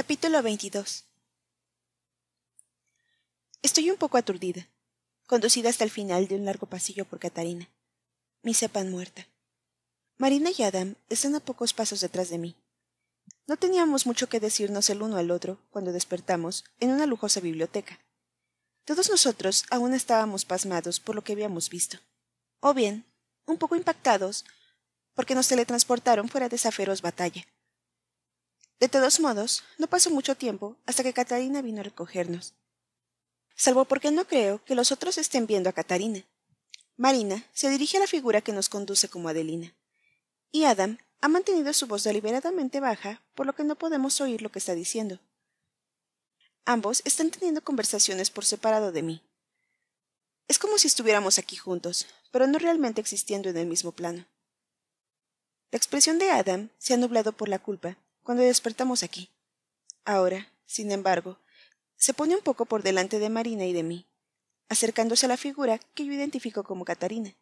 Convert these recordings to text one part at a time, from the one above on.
Capítulo 22 Estoy un poco aturdida, conducida hasta el final de un largo pasillo por Catarina, mi sepan muerta. Marina y Adam están a pocos pasos detrás de mí. No teníamos mucho que decirnos el uno al otro cuando despertamos en una lujosa biblioteca. Todos nosotros aún estábamos pasmados por lo que habíamos visto, o bien, un poco impactados porque nos teletransportaron fuera de esa feroz batalla de todos modos, no pasó mucho tiempo hasta que Catarina vino a recogernos. Salvo porque no creo que los otros estén viendo a Catarina. Marina se dirige a la figura que nos conduce como Adelina. Y Adam ha mantenido su voz deliberadamente baja, por lo que no podemos oír lo que está diciendo. Ambos están teniendo conversaciones por separado de mí. Es como si estuviéramos aquí juntos, pero no realmente existiendo en el mismo plano. La expresión de Adam se ha nublado por la culpa cuando despertamos aquí. Ahora, sin embargo, se pone un poco por delante de Marina y de mí, acercándose a la figura que yo identifico como Catarina.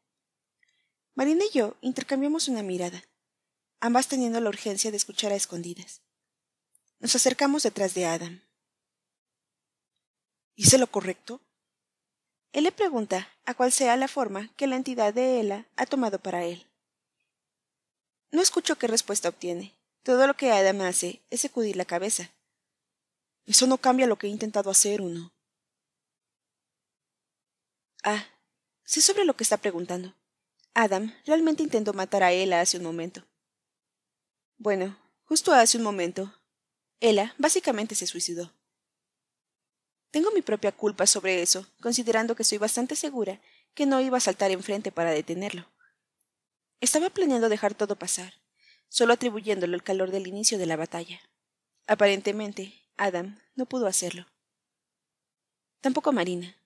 Marina y yo intercambiamos una mirada, ambas teniendo la urgencia de escuchar a escondidas. Nos acercamos detrás de Adam. ¿Hice lo correcto? Él le pregunta a cuál sea la forma que la entidad de Ella ha tomado para él. No escucho qué respuesta obtiene, todo lo que Adam hace es sacudir la cabeza. Eso no cambia lo que he intentado hacer, uno. Ah, sé sobre lo que está preguntando. Adam realmente intentó matar a Ella hace un momento. Bueno, justo hace un momento, Ella básicamente se suicidó. Tengo mi propia culpa sobre eso, considerando que soy bastante segura que no iba a saltar enfrente para detenerlo. Estaba planeando dejar todo pasar, solo atribuyéndolo al calor del inicio de la batalla. Aparentemente, Adam no pudo hacerlo. Tampoco Marina.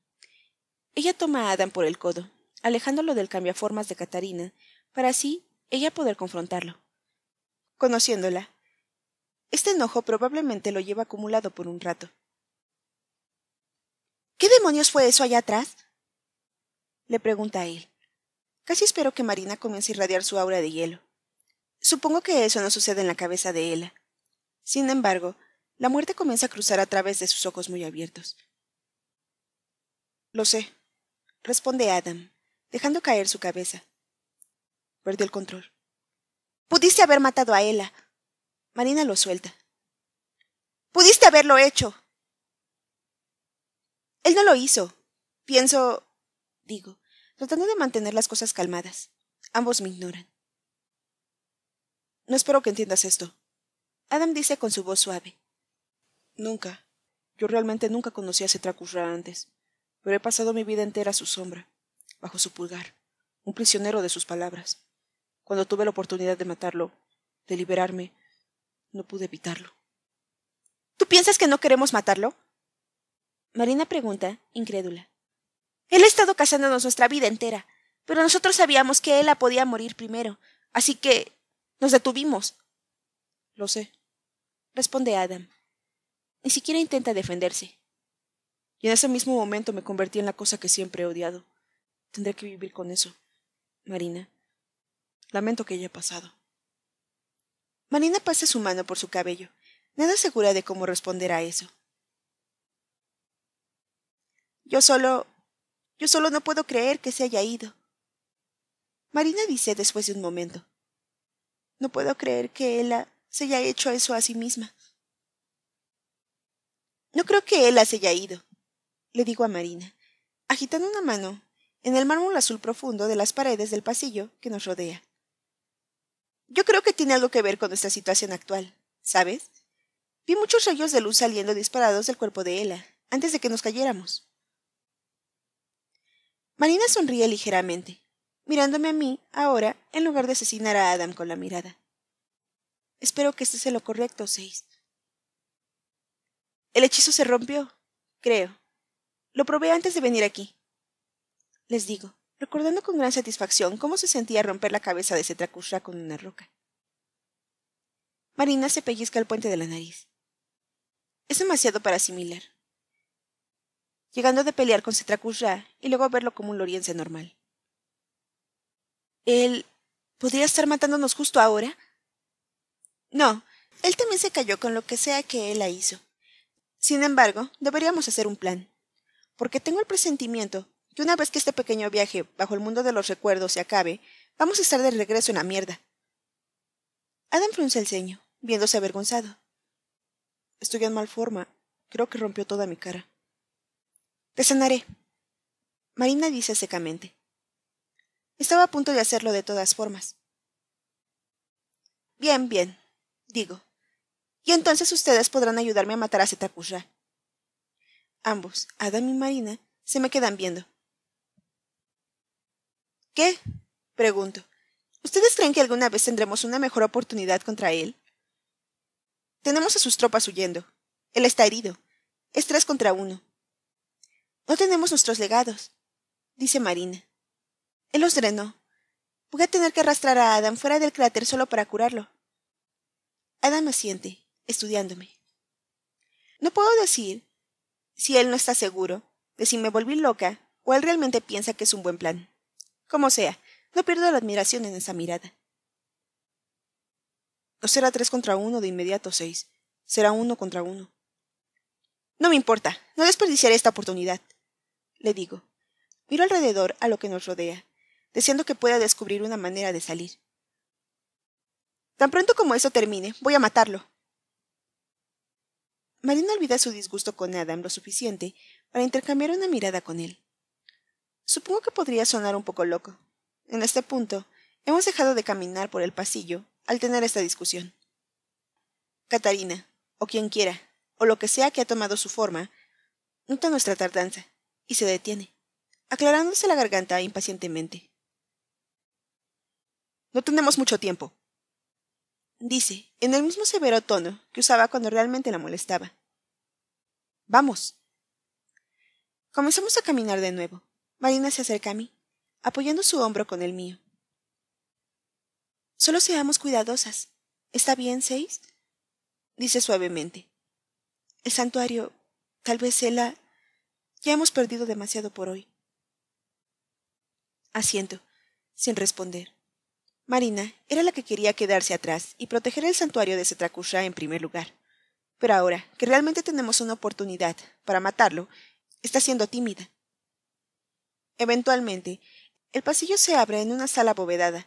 Ella toma a Adam por el codo, alejándolo del cambiaformas de Catarina, para así ella poder confrontarlo. Conociéndola, este enojo probablemente lo lleva acumulado por un rato. ¿Qué demonios fue eso allá atrás? le pregunta él. Casi espero que Marina comience a irradiar su aura de hielo. Supongo que eso no sucede en la cabeza de Ella. Sin embargo, la muerte comienza a cruzar a través de sus ojos muy abiertos. Lo sé, responde Adam, dejando caer su cabeza. Perdió el control. Pudiste haber matado a Ella. Marina lo suelta. Pudiste haberlo hecho. Él no lo hizo. Pienso, digo, tratando de mantener las cosas calmadas. Ambos me ignoran. No espero que entiendas esto. Adam dice con su voz suave. Nunca. Yo realmente nunca conocí a Cetracurra antes, pero he pasado mi vida entera a su sombra, bajo su pulgar, un prisionero de sus palabras. Cuando tuve la oportunidad de matarlo, de liberarme, no pude evitarlo. ¿Tú piensas que no queremos matarlo? Marina pregunta, incrédula. Él ha estado casándonos nuestra vida entera, pero nosotros sabíamos que él la podía morir primero, así que nos detuvimos. Lo sé, responde Adam. Ni siquiera intenta defenderse. Y en ese mismo momento me convertí en la cosa que siempre he odiado. Tendré que vivir con eso. Marina. Lamento que haya pasado. Marina pasa su mano por su cabello, nada segura de cómo responder a eso. Yo solo. Yo solo no puedo creer que se haya ido. Marina dice después de un momento. No puedo creer que Ella se haya hecho eso a sí misma. No creo que Ella se haya ido, le digo a Marina, agitando una mano en el mármol azul profundo de las paredes del pasillo que nos rodea. Yo creo que tiene algo que ver con nuestra situación actual, ¿sabes? Vi muchos rayos de luz saliendo disparados del cuerpo de Ella, antes de que nos cayéramos. Marina sonríe ligeramente mirándome a mí ahora en lugar de asesinar a Adam con la mirada. Espero que este sea lo correcto, Seis. El hechizo se rompió, creo. Lo probé antes de venir aquí. Les digo, recordando con gran satisfacción cómo se sentía romper la cabeza de Kushra con una roca. Marina se pellizca el puente de la nariz. Es demasiado para asimilar. Llegando de pelear con Kushra y luego verlo como un loriense normal. Él podría estar matándonos justo ahora. No, él también se cayó con lo que sea que él la hizo. Sin embargo, deberíamos hacer un plan. Porque tengo el presentimiento que una vez que este pequeño viaje bajo el mundo de los recuerdos se acabe, vamos a estar de regreso en la mierda. Adam frunce el ceño, viéndose avergonzado. Estoy en mal forma. Creo que rompió toda mi cara. Te sanaré. Marina dice secamente. Estaba a punto de hacerlo de todas formas. Bien, bien, digo. Y entonces ustedes podrán ayudarme a matar a Zetakusra. Ambos, Adam y Marina, se me quedan viendo. ¿Qué? pregunto. ¿Ustedes creen que alguna vez tendremos una mejor oportunidad contra él? Tenemos a sus tropas huyendo. Él está herido. Es tres contra uno. No tenemos nuestros legados, dice Marina. Él los drenó. Voy a tener que arrastrar a Adam fuera del cráter solo para curarlo. Adam asiente, estudiándome. No puedo decir si él no está seguro de si me volví loca o él realmente piensa que es un buen plan. Como sea, no pierdo la admiración en esa mirada. No será tres contra uno de inmediato seis. Será uno contra uno. No me importa, no desperdiciaré esta oportunidad, le digo. Miro alrededor a lo que nos rodea deseando que pueda descubrir una manera de salir. Tan pronto como eso termine, voy a matarlo. Marina olvida su disgusto con Adam lo suficiente para intercambiar una mirada con él. Supongo que podría sonar un poco loco. En este punto, hemos dejado de caminar por el pasillo al tener esta discusión. Catarina, o quien quiera, o lo que sea que ha tomado su forma, nota nuestra tardanza y se detiene, aclarándose la garganta impacientemente. No tenemos mucho tiempo. Dice, en el mismo severo tono que usaba cuando realmente la molestaba. Vamos. Comenzamos a caminar de nuevo. Marina se acerca a mí, apoyando su hombro con el mío. Solo seamos cuidadosas. ¿Está bien, Seis? dice suavemente. El santuario, tal vez ella, Ya hemos perdido demasiado por hoy. Asiento, sin responder. Marina era la que quería quedarse atrás y proteger el santuario de Setrakusha en primer lugar. Pero ahora que realmente tenemos una oportunidad para matarlo, está siendo tímida. Eventualmente, el pasillo se abre en una sala abovedada,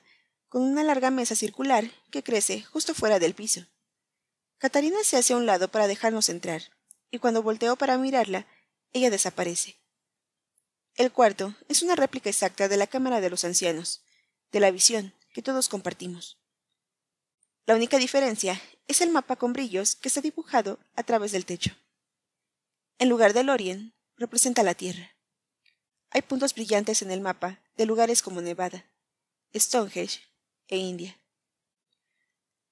con una larga mesa circular que crece justo fuera del piso. Catarina se hace a un lado para dejarnos entrar, y cuando volteo para mirarla, ella desaparece. El cuarto es una réplica exacta de la cámara de los ancianos, de la visión, que todos compartimos. La única diferencia es el mapa con brillos que se está dibujado a través del techo. En lugar del Orient, representa la Tierra. Hay puntos brillantes en el mapa de lugares como Nevada, Stonehenge e India.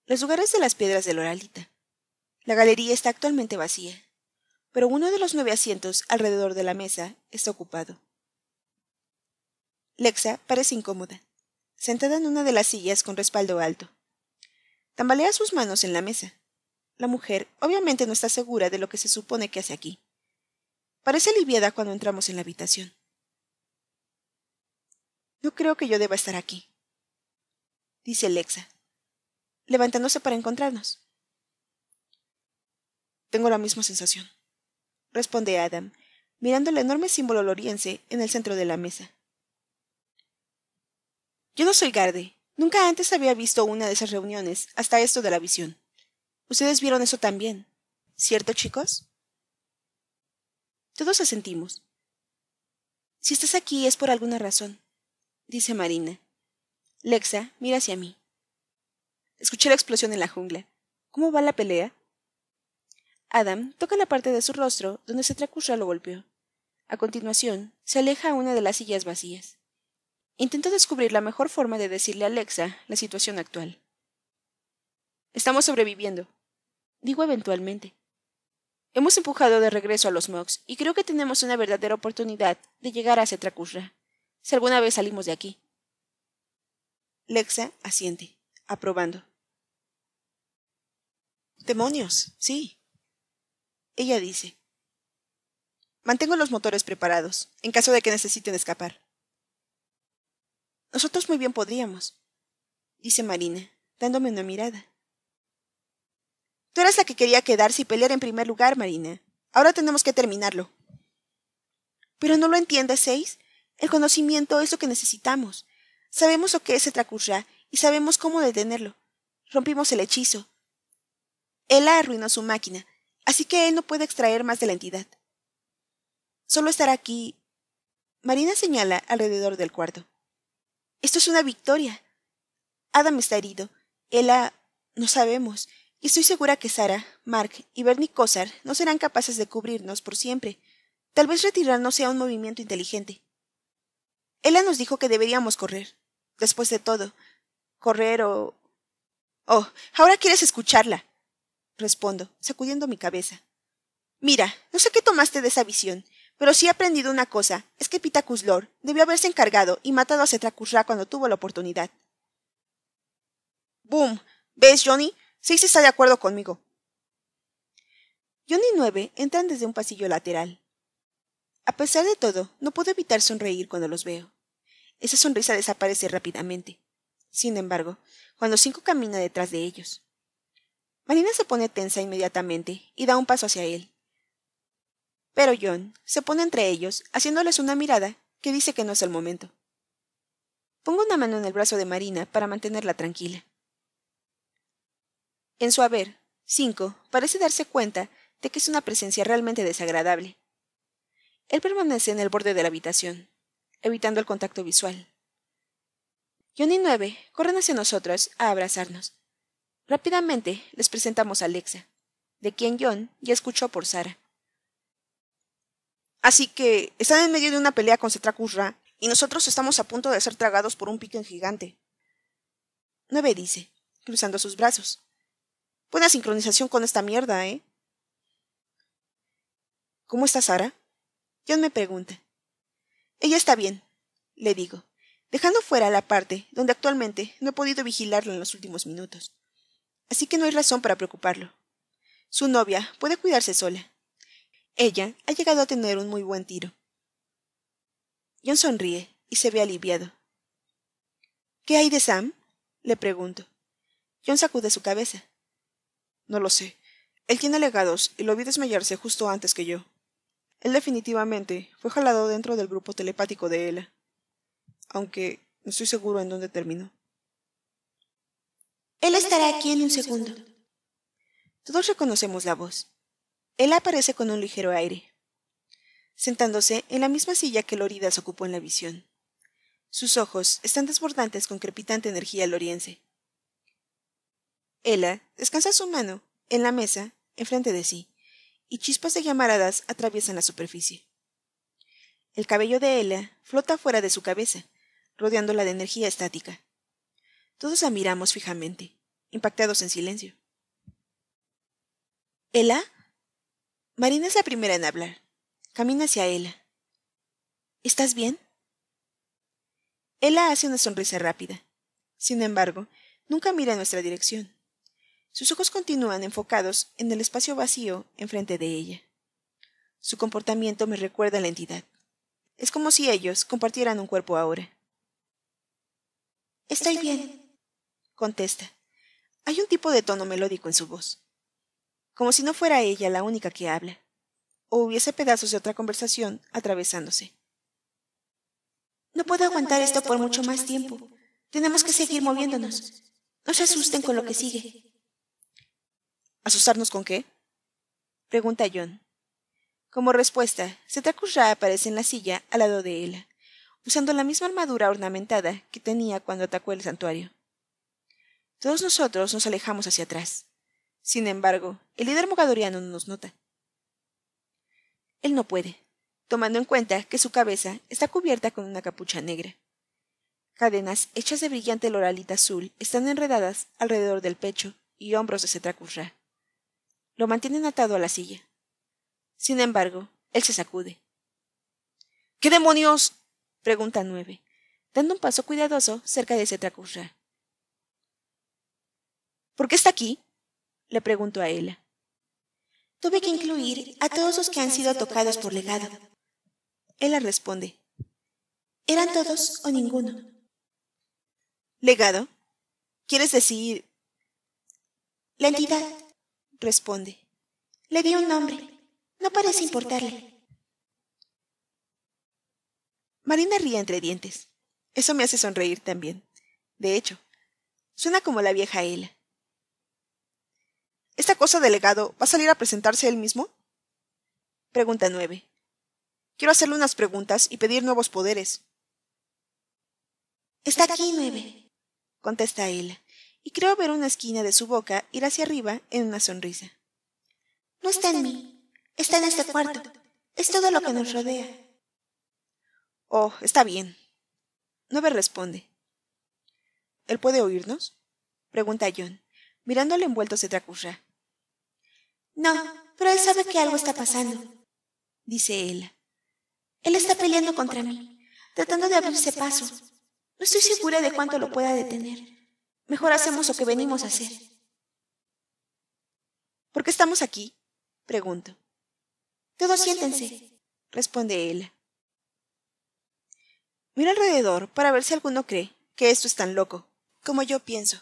Los lugares de las piedras de Oralita. La galería está actualmente vacía, pero uno de los nueve asientos alrededor de la mesa está ocupado. Lexa parece incómoda sentada en una de las sillas con respaldo alto. Tambalea sus manos en la mesa. La mujer obviamente no está segura de lo que se supone que hace aquí. Parece aliviada cuando entramos en la habitación. No creo que yo deba estar aquí, dice Alexa, levantándose para encontrarnos. Tengo la misma sensación, responde Adam, mirando el enorme símbolo loriense en el centro de la mesa. Yo no soy Garde. Nunca antes había visto una de esas reuniones, hasta esto de la visión. Ustedes vieron eso también, ¿cierto, chicos? Todos asentimos. Si estás aquí es por alguna razón, dice Marina. Lexa mira hacia mí. Escuché la explosión en la jungla. ¿Cómo va la pelea? Adam toca la parte de su rostro donde se Cetracusra lo golpeó. A continuación, se aleja a una de las sillas vacías. Intentó descubrir la mejor forma de decirle a Alexa la situación actual. Estamos sobreviviendo, digo eventualmente. Hemos empujado de regreso a los Mogs y creo que tenemos una verdadera oportunidad de llegar a Tracusra, si alguna vez salimos de aquí. Lexa asiente, aprobando. Demonios, sí. Ella dice. Mantengo los motores preparados, en caso de que necesiten escapar. Nosotros muy bien podríamos, dice Marina, dándome una mirada. Tú eras la que quería quedarse y pelear en primer lugar, Marina. Ahora tenemos que terminarlo. Pero no lo entiendes, Seis. El conocimiento es lo que necesitamos. Sabemos lo que es Tracurrá y sabemos cómo detenerlo. Rompimos el hechizo. Él arruinó su máquina, así que él no puede extraer más de la entidad. Solo estará aquí. Marina señala alrededor del cuarto. Esto es una victoria. Adam está herido. Ella. no sabemos. Y estoy segura que Sara, Mark y Bernie Cosar no serán capaces de cubrirnos por siempre. Tal vez retirarnos sea un movimiento inteligente. Ella nos dijo que deberíamos correr. Después de todo. Correr o. Oh, ahora quieres escucharla. respondo, sacudiendo mi cabeza. Mira, no sé qué tomaste de esa visión. Pero sí he aprendido una cosa, es que Pitacuslor debió haberse encargado y matado a Setracurra cuando tuvo la oportunidad. ¡Boom! ¿Ves, Johnny? Seis está de acuerdo conmigo. Johnny y Nueve entran desde un pasillo lateral. A pesar de todo, no puedo evitar sonreír cuando los veo. Esa sonrisa desaparece rápidamente. Sin embargo, cuando Cinco camina detrás de ellos. Marina se pone tensa inmediatamente y da un paso hacia él. Pero John se pone entre ellos, haciéndoles una mirada que dice que no es el momento. Pongo una mano en el brazo de Marina para mantenerla tranquila. En su haber, Cinco parece darse cuenta de que es una presencia realmente desagradable. Él permanece en el borde de la habitación, evitando el contacto visual. John y Nueve corren hacia nosotros a abrazarnos. Rápidamente les presentamos a Alexa, de quien John ya escuchó por Sara. Así que están en medio de una pelea con Cetracurra y nosotros estamos a punto de ser tragados por un piquen gigante. Nueve dice, cruzando sus brazos. Buena sincronización con esta mierda, ¿eh? ¿Cómo está Sara? John me pregunta. Ella está bien, le digo, dejando fuera la parte donde actualmente no he podido vigilarla en los últimos minutos. Así que no hay razón para preocuparlo. Su novia puede cuidarse sola. Ella ha llegado a tener un muy buen tiro. John sonríe y se ve aliviado. ¿Qué hay de Sam? le pregunto. John sacude su cabeza. No lo sé. Él tiene legados y lo vi desmayarse justo antes que yo. Él definitivamente fue jalado dentro del grupo telepático de Ella. Aunque no estoy seguro en dónde terminó. Él estará aquí en un segundo. Todos reconocemos la voz. Él aparece con un ligero aire, sentándose en la misma silla que Loridas ocupó en la visión. Sus ojos están desbordantes con crepitante energía loriense. Ella descansa su mano en la mesa, enfrente de sí, y chispas de llamaradas atraviesan la superficie. El cabello de Ella flota fuera de su cabeza, rodeándola de energía estática. Todos la miramos fijamente, impactados en silencio. ¿Ella? Marina es la primera en hablar. Camina hacia Ella. ¿Estás bien? Ella hace una sonrisa rápida. Sin embargo, nunca mira en nuestra dirección. Sus ojos continúan enfocados en el espacio vacío enfrente de ella. Su comportamiento me recuerda a la entidad. Es como si ellos compartieran un cuerpo ahora. Estoy, bien, contesta. Hay un tipo de tono melódico en su voz como si no fuera ella la única que habla, o hubiese pedazos de otra conversación atravesándose. No puedo aguantar esto por mucho más tiempo. Tenemos que seguir moviéndonos. No se asusten con lo que sigue. ¿Asustarnos con qué? pregunta John. Como respuesta, Ra aparece en la silla al lado de ella, usando la misma armadura ornamentada que tenía cuando atacó el santuario. Todos nosotros nos alejamos hacia atrás. Sin embargo, el líder mogadoriano no nos nota. Él no puede, tomando en cuenta que su cabeza está cubierta con una capucha negra. Cadenas hechas de brillante loralita azul están enredadas alrededor del pecho y hombros de cetracurra. Lo mantienen atado a la silla. Sin embargo, él se sacude. ¿Qué demonios? pregunta Nueve, dando un paso cuidadoso cerca de cetracurra. ¿Por qué está aquí? le pregunto a ella. Tuve que incluir a todos los que han sido tocados por legado. Ella responde. Eran todos o ninguno. ¿Legado? ¿Quieres decir... La entidad, responde. Le di un nombre. No parece importarle. Marina ríe entre dientes. Eso me hace sonreír también. De hecho, suena como la vieja Ela. ¿Esta cosa delegado va a salir a presentarse él mismo? Pregunta Nueve. Quiero hacerle unas preguntas y pedir nuevos poderes. Está aquí, nueve, contesta él, y creo ver una esquina de su boca ir hacia arriba en una sonrisa. No está en mí, está en este cuarto. Es todo lo que nos rodea. Oh, está bien. Nueve responde. ¿Él puede oírnos? Pregunta John mirándole envuelto se tracurra. No, pero él sabe que algo está pasando, dice él. Él está peleando contra mí, tratando de abrirse paso. No estoy segura de cuánto lo pueda detener. Mejor hacemos lo que venimos a hacer. ¿Por qué estamos aquí? pregunto. Todos siéntense, responde él. Mira alrededor para ver si alguno cree que esto es tan loco como yo pienso.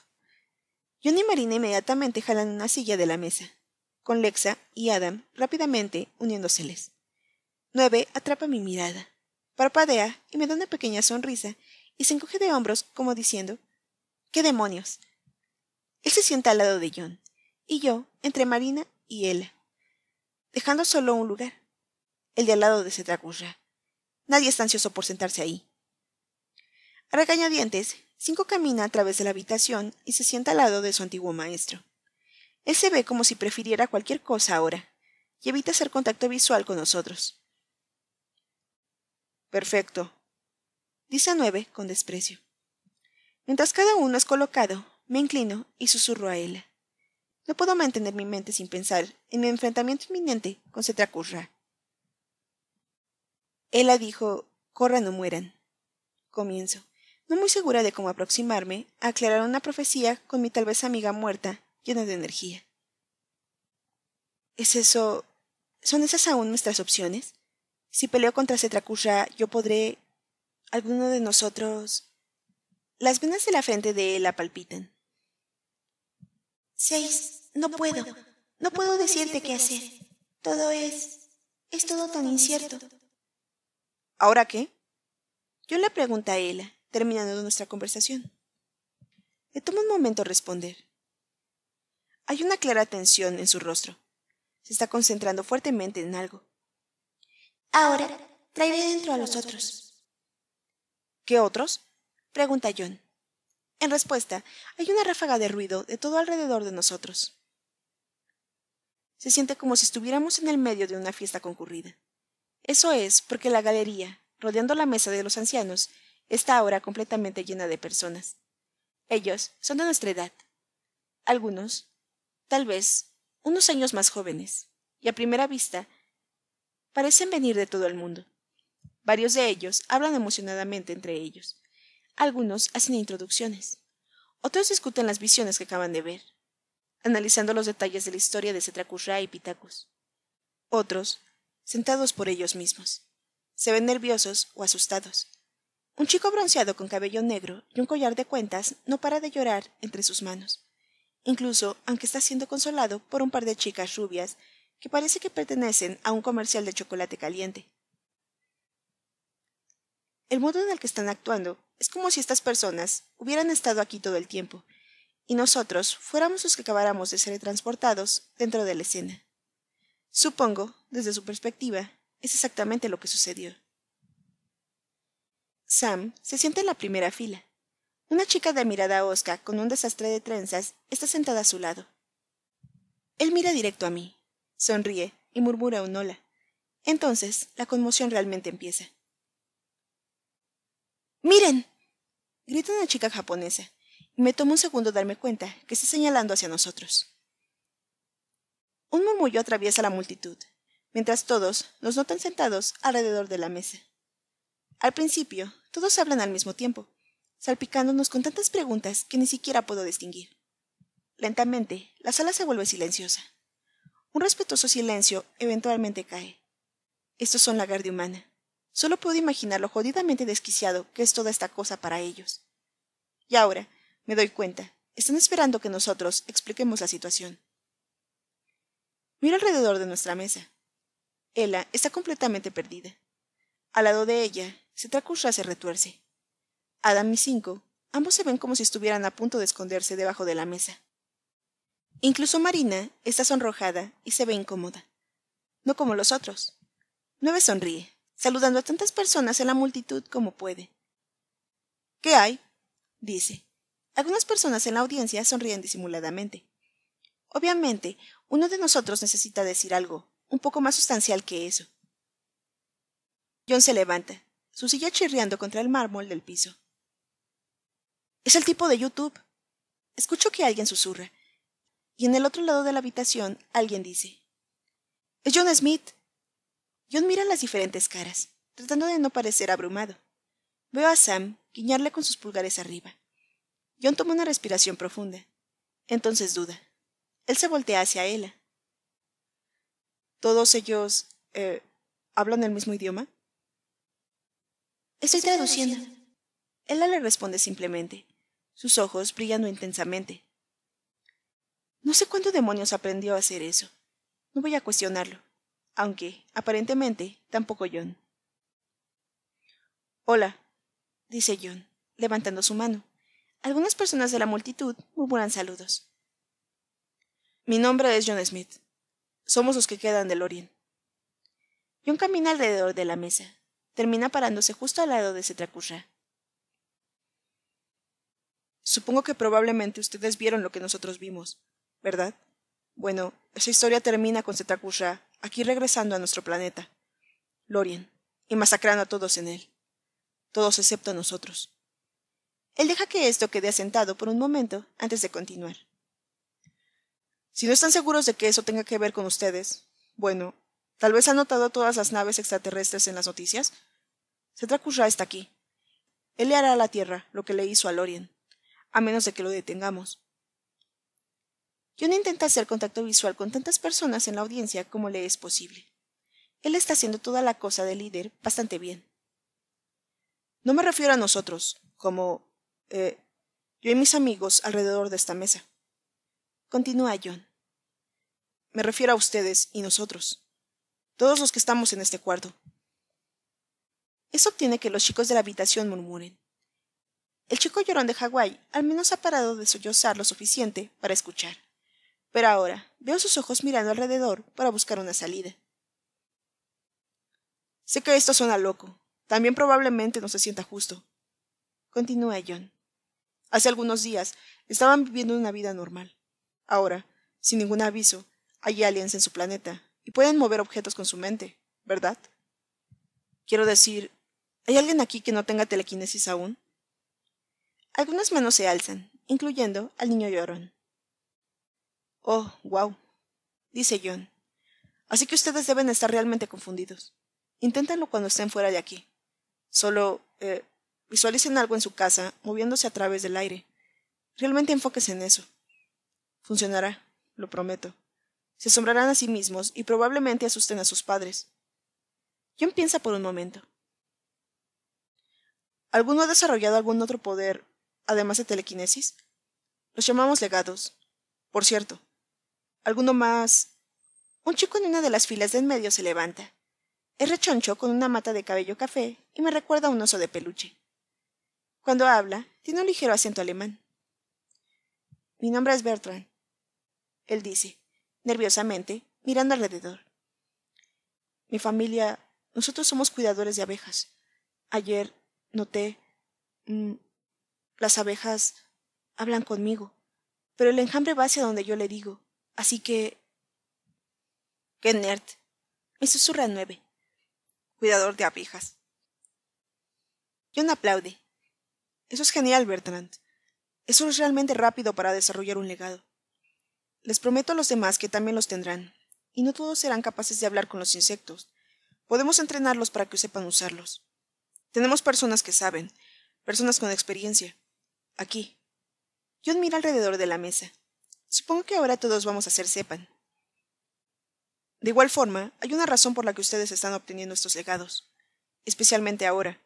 John y Marina inmediatamente jalan una silla de la mesa, con Lexa y Adam rápidamente uniéndoseles. Nueve atrapa mi mirada, parpadea y me da una pequeña sonrisa y se encoge de hombros como diciendo ¿Qué demonios? Él se sienta al lado de John, y yo entre Marina y él, dejando solo un lugar, el de al lado de Cetragurra. Nadie está ansioso por sentarse ahí. A regañadientes, Cinco camina a través de la habitación y se sienta al lado de su antiguo maestro. Él se ve como si prefiriera cualquier cosa ahora, y evita hacer contacto visual con nosotros. Perfecto, dice Nueve con desprecio. Mientras cada uno es colocado, me inclino y susurro a él. No puedo mantener mi mente sin pensar en mi enfrentamiento inminente con Cetracurra. Ella dijo, corran o mueran. Comienzo no muy segura de cómo aproximarme, a aclarar una profecía con mi tal vez amiga muerta, llena de energía. ¿Es eso? ¿Son esas aún nuestras opciones? Si peleo contra Cetracurra, yo podré. alguno de nosotros. Las venas de la frente de él la palpitan. Seis, no, puedo. No puedo decirte qué hacer. Todo es. es todo tan incierto. ¿Ahora qué? Yo le pregunto a él terminando nuestra conversación. Le toma un momento responder. Hay una clara tensión en su rostro. Se está concentrando fuertemente en algo. Ahora traeré dentro a los otros. ¿Qué otros? pregunta John. En respuesta, hay una ráfaga de ruido de todo alrededor de nosotros. Se siente como si estuviéramos en el medio de una fiesta concurrida. Eso es porque la galería, rodeando la mesa de los ancianos, está ahora completamente llena de personas. Ellos son de nuestra edad. Algunos, tal vez, unos años más jóvenes, y a primera vista, parecen venir de todo el mundo. Varios de ellos hablan emocionadamente entre ellos. Algunos hacen introducciones. Otros discuten las visiones que acaban de ver, analizando los detalles de la historia de Setracusra y Pitacus. Otros, sentados por ellos mismos, se ven nerviosos o asustados, un chico bronceado con cabello negro y un collar de cuentas no para de llorar entre sus manos, incluso aunque está siendo consolado por un par de chicas rubias que parece que pertenecen a un comercial de chocolate caliente. El modo en el que están actuando es como si estas personas hubieran estado aquí todo el tiempo y nosotros fuéramos los que acabáramos de ser transportados dentro de la escena. Supongo, desde su perspectiva, es exactamente lo que sucedió. Sam se sienta en la primera fila. Una chica de mirada hosca con un desastre de trenzas está sentada a su lado. Él mira directo a mí, sonríe y murmura un hola. Entonces, la conmoción realmente empieza. ¡Miren! grita una chica japonesa, y me toma un segundo darme cuenta que está señalando hacia nosotros. Un murmullo atraviesa la multitud, mientras todos nos notan sentados alrededor de la mesa. Al principio, todos hablan al mismo tiempo, salpicándonos con tantas preguntas que ni siquiera puedo distinguir. Lentamente, la sala se vuelve silenciosa. Un respetuoso silencio eventualmente cae. Estos son la guardia humana. Solo puedo imaginar lo jodidamente desquiciado que es toda esta cosa para ellos. Y ahora, me doy cuenta, están esperando que nosotros expliquemos la situación. Miro alrededor de nuestra mesa. Ella está completamente perdida. Al lado de ella, tracurra, se retuerce. Adam y Cinco, ambos se ven como si estuvieran a punto de esconderse debajo de la mesa. Incluso Marina está sonrojada y se ve incómoda. No como los otros. Nueve sonríe, saludando a tantas personas en la multitud como puede. ¿Qué hay? dice. Algunas personas en la audiencia sonríen disimuladamente. Obviamente, uno de nosotros necesita decir algo, un poco más sustancial que eso. John se levanta, su silla chirriando contra el mármol del piso. Es el tipo de YouTube. Escucho que alguien susurra, y en el otro lado de la habitación alguien dice, Es John Smith. John mira las diferentes caras, tratando de no parecer abrumado. Veo a Sam guiñarle con sus pulgares arriba. John toma una respiración profunda. Entonces duda. Él se voltea hacia ella. ¿Todos ellos eh, hablan el mismo idioma? Estoy traduciendo. Ella le responde simplemente, sus ojos brillando intensamente. No sé cuánto demonios aprendió a hacer eso. No voy a cuestionarlo, aunque, aparentemente, tampoco John. Hola, dice John, levantando su mano. Algunas personas de la multitud murmuran saludos. Mi nombre es John Smith. Somos los que quedan del Orient. John camina alrededor de la mesa, termina parándose justo al lado de Setrakusha. Supongo que probablemente ustedes vieron lo que nosotros vimos, ¿verdad? Bueno, esa historia termina con Setrakusha aquí regresando a nuestro planeta, Lorien, y masacrando a todos en él, todos excepto a nosotros. Él deja que esto quede asentado por un momento antes de continuar. Si no están seguros de que eso tenga que ver con ustedes, bueno, Tal vez ha notado todas las naves extraterrestres en las noticias. tracurra está aquí. Él le hará a la Tierra lo que le hizo a Lorien, a menos de que lo detengamos. John intenta hacer contacto visual con tantas personas en la audiencia como le es posible. Él está haciendo toda la cosa de líder bastante bien. No me refiero a nosotros, como eh, yo y mis amigos alrededor de esta mesa. Continúa John. Me refiero a ustedes y nosotros todos los que estamos en este cuarto. Eso obtiene que los chicos de la habitación murmuren. El chico llorón de Hawái al menos ha parado de sollozar lo suficiente para escuchar. Pero ahora veo sus ojos mirando alrededor para buscar una salida. Sé que esto suena loco. También probablemente no se sienta justo. Continúa John. Hace algunos días estaban viviendo una vida normal. Ahora, sin ningún aviso, hay aliens en su planeta y pueden mover objetos con su mente, ¿verdad? Quiero decir, ¿hay alguien aquí que no tenga telequinesis aún? Algunas manos se alzan, incluyendo al niño llorón. Oh, wow, dice John. Así que ustedes deben estar realmente confundidos. Inténtenlo cuando estén fuera de aquí. Solo eh, visualicen algo en su casa moviéndose a través del aire. Realmente enfóquense en eso. Funcionará, lo prometo. Se asombrarán a sí mismos y probablemente asusten a sus padres. John piensa por un momento. ¿Alguno ha desarrollado algún otro poder, además de telequinesis? Los llamamos legados. Por cierto, ¿alguno más? Un chico en una de las filas de en medio se levanta. Es rechoncho con una mata de cabello café y me recuerda a un oso de peluche. Cuando habla, tiene un ligero acento alemán. Mi nombre es Bertrand. Él dice nerviosamente, mirando alrededor. Mi familia, nosotros somos cuidadores de abejas. Ayer noté... Mm, las abejas hablan conmigo, pero el enjambre va hacia donde yo le digo. Así que... ¡Qué nerd! Me susurra nueve. Cuidador de abejas. John aplaude. Eso es genial, Bertrand. Eso es realmente rápido para desarrollar un legado. Les prometo a los demás que también los tendrán, y no todos serán capaces de hablar con los insectos. Podemos entrenarlos para que sepan usarlos. Tenemos personas que saben, personas con experiencia. Aquí. John mira alrededor de la mesa. Supongo que ahora todos vamos a hacer sepan. De igual forma, hay una razón por la que ustedes están obteniendo estos legados, especialmente ahora,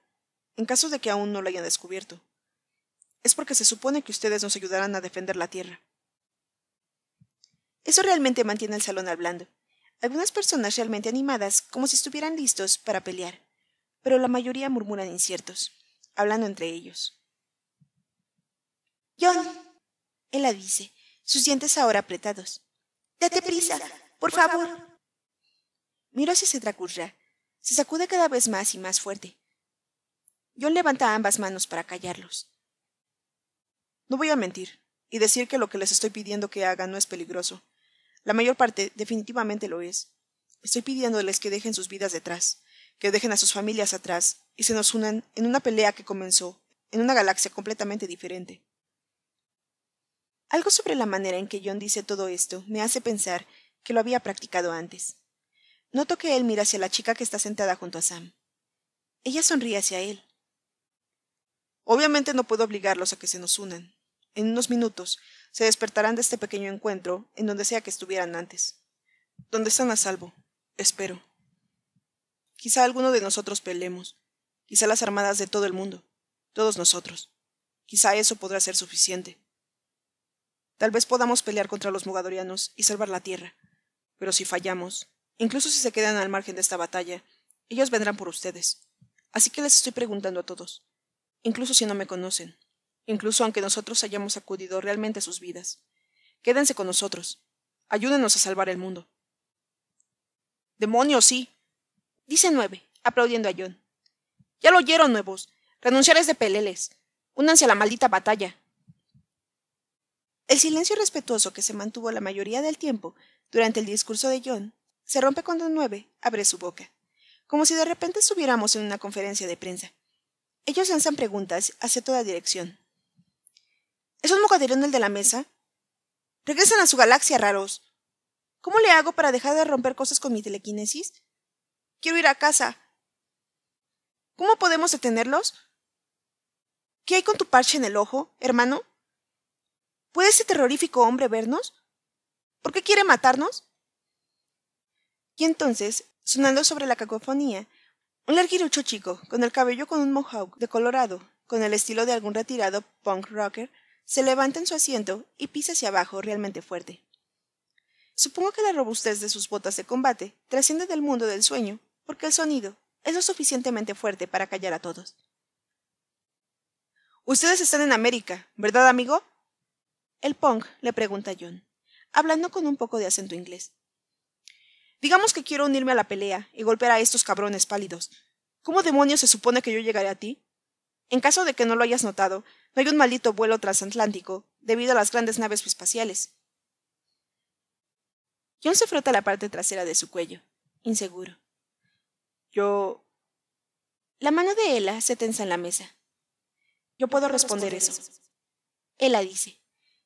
en caso de que aún no lo hayan descubierto. Es porque se supone que ustedes nos ayudarán a defender la Tierra. Eso realmente mantiene el salón hablando. Algunas personas realmente animadas, como si estuvieran listos para pelear, pero la mayoría murmuran inciertos, hablando entre ellos. John, ella dice, sus dientes ahora apretados. Date prisa, por favor. Miro se tracurra. Se sacude cada vez más y más fuerte. John levanta ambas manos para callarlos. No voy a mentir y decir que lo que les estoy pidiendo que hagan no es peligroso. La mayor parte definitivamente lo es. Estoy pidiéndoles que dejen sus vidas detrás, que dejen a sus familias atrás y se nos unan en una pelea que comenzó, en una galaxia completamente diferente. Algo sobre la manera en que John dice todo esto me hace pensar que lo había practicado antes. Noto que él mira hacia la chica que está sentada junto a Sam. Ella sonríe hacia él. Obviamente no puedo obligarlos a que se nos unan, en unos minutos, se despertarán de este pequeño encuentro, en donde sea que estuvieran antes. Donde están a salvo, espero. Quizá alguno de nosotros peleemos, quizá las armadas de todo el mundo, todos nosotros. Quizá eso podrá ser suficiente. Tal vez podamos pelear contra los mugadorianos y salvar la tierra. Pero si fallamos, incluso si se quedan al margen de esta batalla, ellos vendrán por ustedes. Así que les estoy preguntando a todos, incluso si no me conocen incluso aunque nosotros hayamos acudido realmente a sus vidas. Quédense con nosotros. Ayúdenos a salvar el mundo. Demonios, sí. Dice nueve, aplaudiendo a John. Ya lo oyeron, nuevos. Renunciar es de peleles. Únanse a la maldita batalla. El silencio respetuoso que se mantuvo la mayoría del tiempo durante el discurso de John se rompe cuando nueve abre su boca, como si de repente estuviéramos en una conferencia de prensa. Ellos lanzan preguntas hacia toda dirección. ¿Es un en el de la mesa? Regresan a su galaxia, raros. ¿Cómo le hago para dejar de romper cosas con mi telequinesis? Quiero ir a casa. ¿Cómo podemos detenerlos? ¿Qué hay con tu parche en el ojo, hermano? ¿Puede ese terrorífico hombre vernos? ¿Por qué quiere matarnos? Y entonces, sonando sobre la cacofonía, un larguirucho chico, con el cabello con un mohawk de colorado, con el estilo de algún retirado punk rocker, se levanta en su asiento y pisa hacia abajo realmente fuerte. Supongo que la robustez de sus botas de combate trasciende del mundo del sueño, porque el sonido es lo suficientemente fuerte para callar a todos. Ustedes están en América, ¿verdad, amigo? El pong le pregunta a John, hablando con un poco de acento inglés. Digamos que quiero unirme a la pelea y golpear a estos cabrones pálidos. ¿Cómo demonios se supone que yo llegaré a ti? En caso de que no lo hayas notado, no hay un maldito vuelo transatlántico debido a las grandes naves espaciales. John se frota la parte trasera de su cuello, inseguro. Yo. La mano de Ella se tensa en la mesa. Yo puedo responder eso. Ella dice.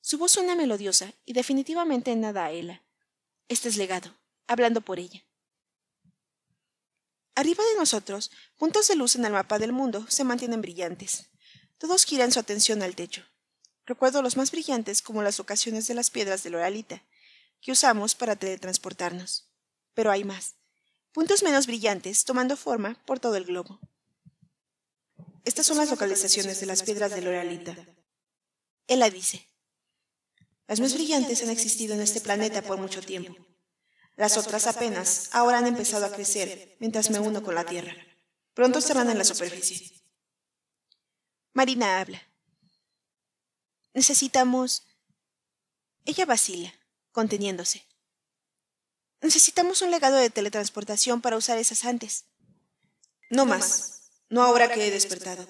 Su voz suena melodiosa y definitivamente nada a Ella. Este es legado, hablando por ella. Arriba de nosotros, puntos de luz en el mapa del mundo se mantienen brillantes. Todos giran su atención al techo. Recuerdo los más brillantes como las ocasiones de las piedras de Loralita, que usamos para teletransportarnos. Pero hay más. Puntos menos brillantes tomando forma por todo el globo. Estas son las localizaciones de las piedras de Loralita. Ella dice. Las más brillantes han existido en este planeta por mucho tiempo. Las otras apenas, ahora han empezado a crecer, mientras me uno con la Tierra. Pronto estarán en la superficie. Marina habla. Necesitamos... Ella vacila, conteniéndose. Necesitamos un legado de teletransportación para usar esas antes. No, más. No ahora que he despertado.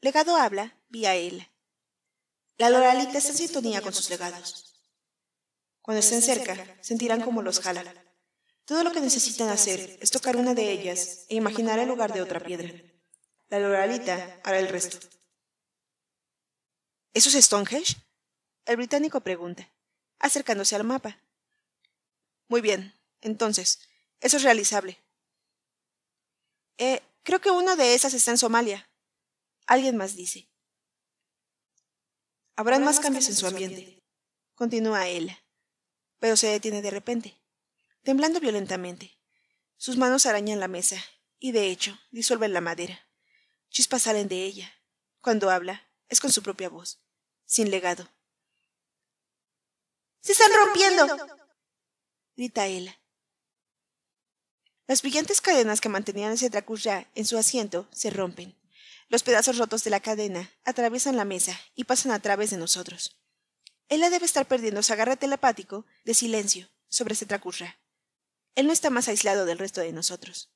Legado habla vía él. La Loralita está en sintonía con sus legados. Cuando estén cerca, sentirán como los jalan. Todo lo que necesitan hacer es tocar una de ellas e imaginar el lugar de otra piedra. La Loralita hará el resto. ¿Eso es Stonehenge? El británico pregunta, acercándose al mapa. Muy bien, entonces, eso es realizable. Eh, creo que una de esas está en Somalia. Alguien más dice. Habrán más cambios en su ambiente. Continúa él pero se detiene de repente, temblando violentamente. Sus manos arañan la mesa, y de hecho disuelven la madera. Chispas salen de ella. Cuando habla, es con su propia voz, sin legado. ¡Se están rompiendo! grita Ella. Las brillantes cadenas que mantenían ese ya en su asiento se rompen. Los pedazos rotos de la cadena atraviesan la mesa y pasan a través de nosotros. Ella debe estar perdiendo su agarre telepático de silencio sobre Setracurra. Él no está más aislado del resto de nosotros.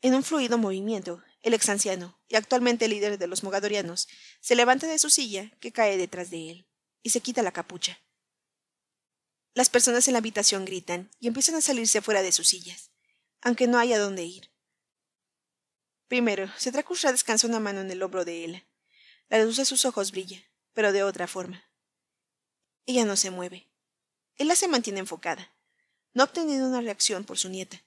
En un fluido movimiento, el ex anciano, y actualmente líder de los mogadorianos, se levanta de su silla que cae detrás de él y se quita la capucha. Las personas en la habitación gritan y empiezan a salirse fuera de sus sillas, aunque no haya dónde ir. Primero, Setracurra descansa una mano en el hombro de él. La luz de sus ojos brilla, pero de otra forma. Ella no se mueve. Ella se mantiene enfocada, no obteniendo una reacción por su nieta.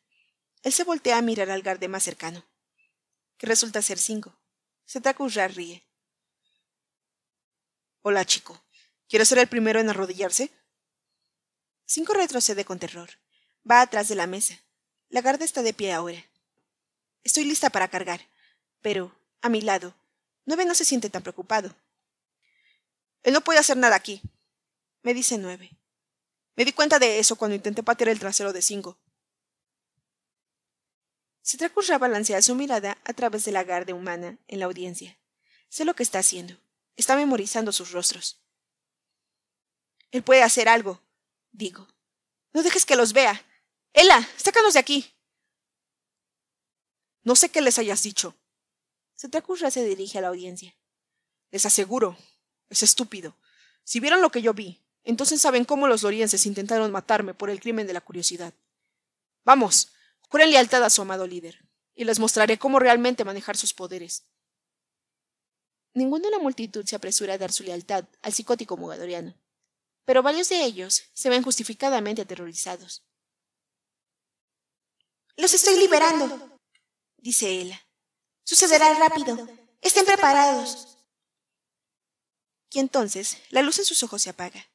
Él se voltea a mirar al garde más cercano, que resulta ser cinco. Setakurra ríe. Hola, chico. ¿Quieres ser el primero en arrodillarse? Cinco retrocede con terror. Va atrás de la mesa. La garde está de pie ahora. Estoy lista para cargar, pero, a mi lado, Nueve no se siente tan preocupado. Él no puede hacer nada aquí. Me dice nueve. Me di cuenta de eso cuando intenté patear el trasero de cinco. tracurra balancea su mirada a través de la garde humana en la audiencia. Sé lo que está haciendo. Está memorizando sus rostros. Él puede hacer algo, digo. No dejes que los vea. Ela, sácanos de aquí. No sé qué les hayas dicho. setracurra se dirige a la audiencia. Les aseguro es estúpido. Si vieron lo que yo vi, entonces saben cómo los lorienses intentaron matarme por el crimen de la curiosidad. Vamos, juren lealtad a su amado líder, y les mostraré cómo realmente manejar sus poderes. Ninguno de la multitud se apresura a dar su lealtad al psicótico mugadoriano, pero varios de ellos se ven justificadamente aterrorizados. Los estoy liberando, dice él. Sucederá rápido. Estén preparados y entonces la luz en sus ojos se apaga.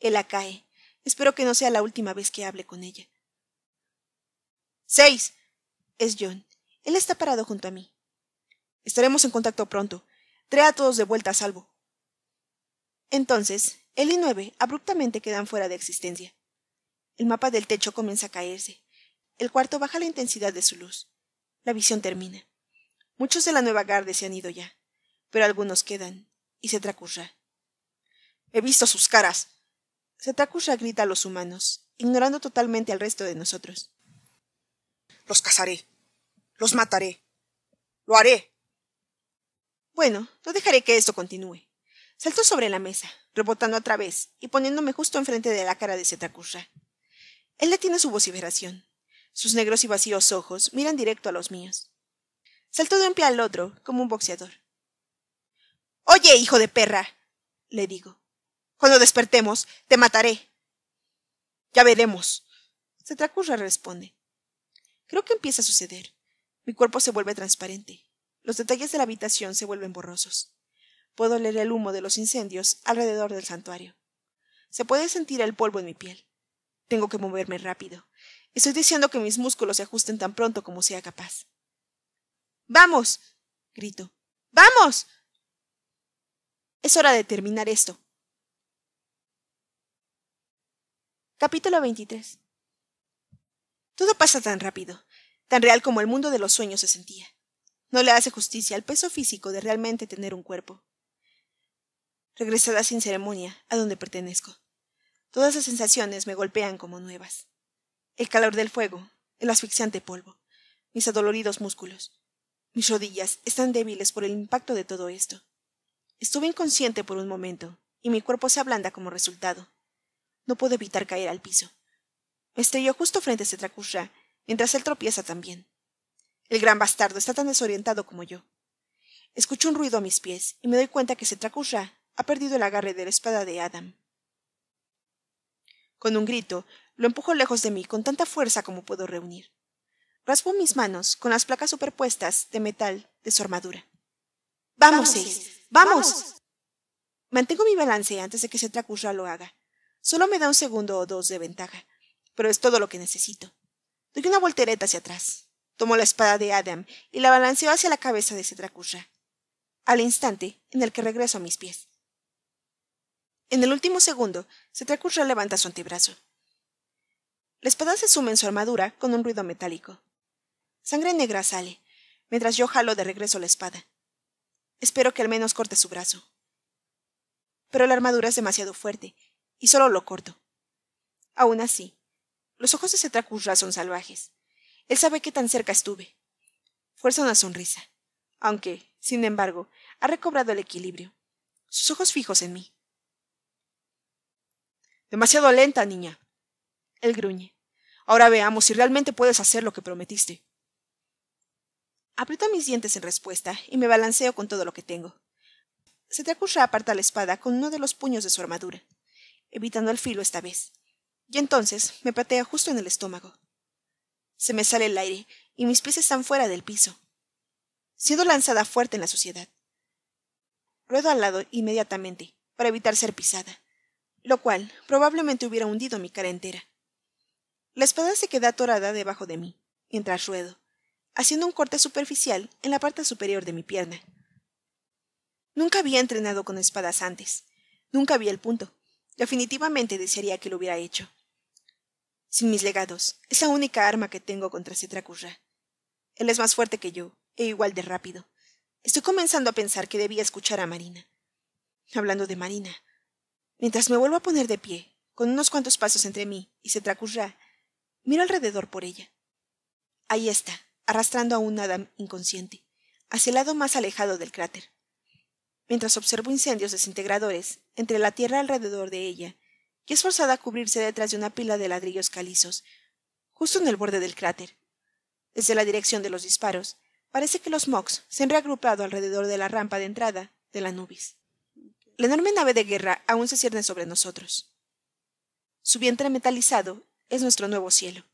Él acae. Espero que no sea la última vez que hable con ella. Seis. Es John. Él está parado junto a mí. Estaremos en contacto pronto. Trae a todos de vuelta a salvo. Entonces, él y nueve abruptamente quedan fuera de existencia. El mapa del techo comienza a caerse. El cuarto baja la intensidad de su luz. La visión termina. Muchos de la nueva garde se han ido ya, pero algunos quedan, y se tracurra. He visto sus caras. Setakusha grita a los humanos, ignorando totalmente al resto de nosotros. Los cazaré. Los mataré. Lo haré. Bueno, no dejaré que esto continúe. Saltó sobre la mesa, rebotando otra vez y poniéndome justo enfrente de la cara de Setakusha. Él tiene su vociferación. Sus negros y vacíos ojos miran directo a los míos. Saltó de un pie al otro, como un boxeador. Oye, hijo de perra, le digo. Cuando despertemos, te mataré. Ya veremos. Cetracurra responde. Creo que empieza a suceder. Mi cuerpo se vuelve transparente. Los detalles de la habitación se vuelven borrosos. Puedo leer el humo de los incendios alrededor del santuario. Se puede sentir el polvo en mi piel. Tengo que moverme rápido. Estoy diciendo que mis músculos se ajusten tan pronto como sea capaz. ¡Vamos! grito. ¡Vamos! Es hora de terminar esto. Capítulo 23. Todo pasa tan rápido, tan real como el mundo de los sueños se sentía. No le hace justicia al peso físico de realmente tener un cuerpo. Regresada sin ceremonia a donde pertenezco. Todas las sensaciones me golpean como nuevas. El calor del fuego, el asfixiante polvo, mis adoloridos músculos. Mis rodillas están débiles por el impacto de todo esto. Estuve inconsciente por un momento, y mi cuerpo se ablanda como resultado. No puedo evitar caer al piso. Me estrelló justo frente a Cetracushra, mientras él tropieza también. El gran bastardo está tan desorientado como yo. Escucho un ruido a mis pies y me doy cuenta que Cetracushra ha perdido el agarre de la espada de Adam. Con un grito, lo empujo lejos de mí con tanta fuerza como puedo reunir. Raspo mis manos con las placas superpuestas de metal de su armadura. ¡Vamos, ¡Vamos! ¡Vamos! Mantengo mi balance antes de que Cetracushra lo haga. Solo me da un segundo o dos de ventaja, pero es todo lo que necesito. Doy una voltereta hacia atrás. Tomo la espada de Adam y la balanceo hacia la cabeza de Cetracurra, al instante en el que regreso a mis pies. En el último segundo, Cetracurra levanta su antebrazo. La espada se suma en su armadura con un ruido metálico. Sangre negra sale, mientras yo jalo de regreso la espada. Espero que al menos corte su brazo. Pero la armadura es demasiado fuerte y solo lo corto. Aún así, los ojos de Cetracurra son salvajes. Él sabe qué tan cerca estuve. Fuerza una sonrisa, aunque, sin embargo, ha recobrado el equilibrio. Sus ojos fijos en mí. Demasiado lenta, niña. Él gruñe. Ahora veamos si realmente puedes hacer lo que prometiste. Aprieto mis dientes en respuesta y me balanceo con todo lo que tengo. Cetracurra aparta la espada con uno de los puños de su armadura evitando el filo esta vez. Y entonces me patea justo en el estómago. Se me sale el aire y mis pies están fuera del piso, siendo lanzada fuerte en la suciedad. Ruedo al lado inmediatamente para evitar ser pisada, lo cual probablemente hubiera hundido mi cara entera. La espada se queda atorada debajo de mí, mientras ruedo, haciendo un corte superficial en la parte superior de mi pierna. Nunca había entrenado con espadas antes. Nunca vi el punto, Definitivamente desearía que lo hubiera hecho. Sin mis legados, es la única arma que tengo contra Cetracurra. Él es más fuerte que yo, e igual de rápido. Estoy comenzando a pensar que debía escuchar a Marina. Hablando de Marina. Mientras me vuelvo a poner de pie, con unos cuantos pasos entre mí y Cetracurra, miro alrededor por ella. Ahí está, arrastrando a un Adam inconsciente, hacia el lado más alejado del cráter mientras observo incendios desintegradores entre la tierra alrededor de ella, y es forzada a cubrirse detrás de una pila de ladrillos calizos, justo en el borde del cráter. Desde la dirección de los disparos, parece que los Mox se han reagrupado alrededor de la rampa de entrada de la Nubis. La enorme nave de guerra aún se cierne sobre nosotros. Su vientre metalizado es nuestro nuevo cielo.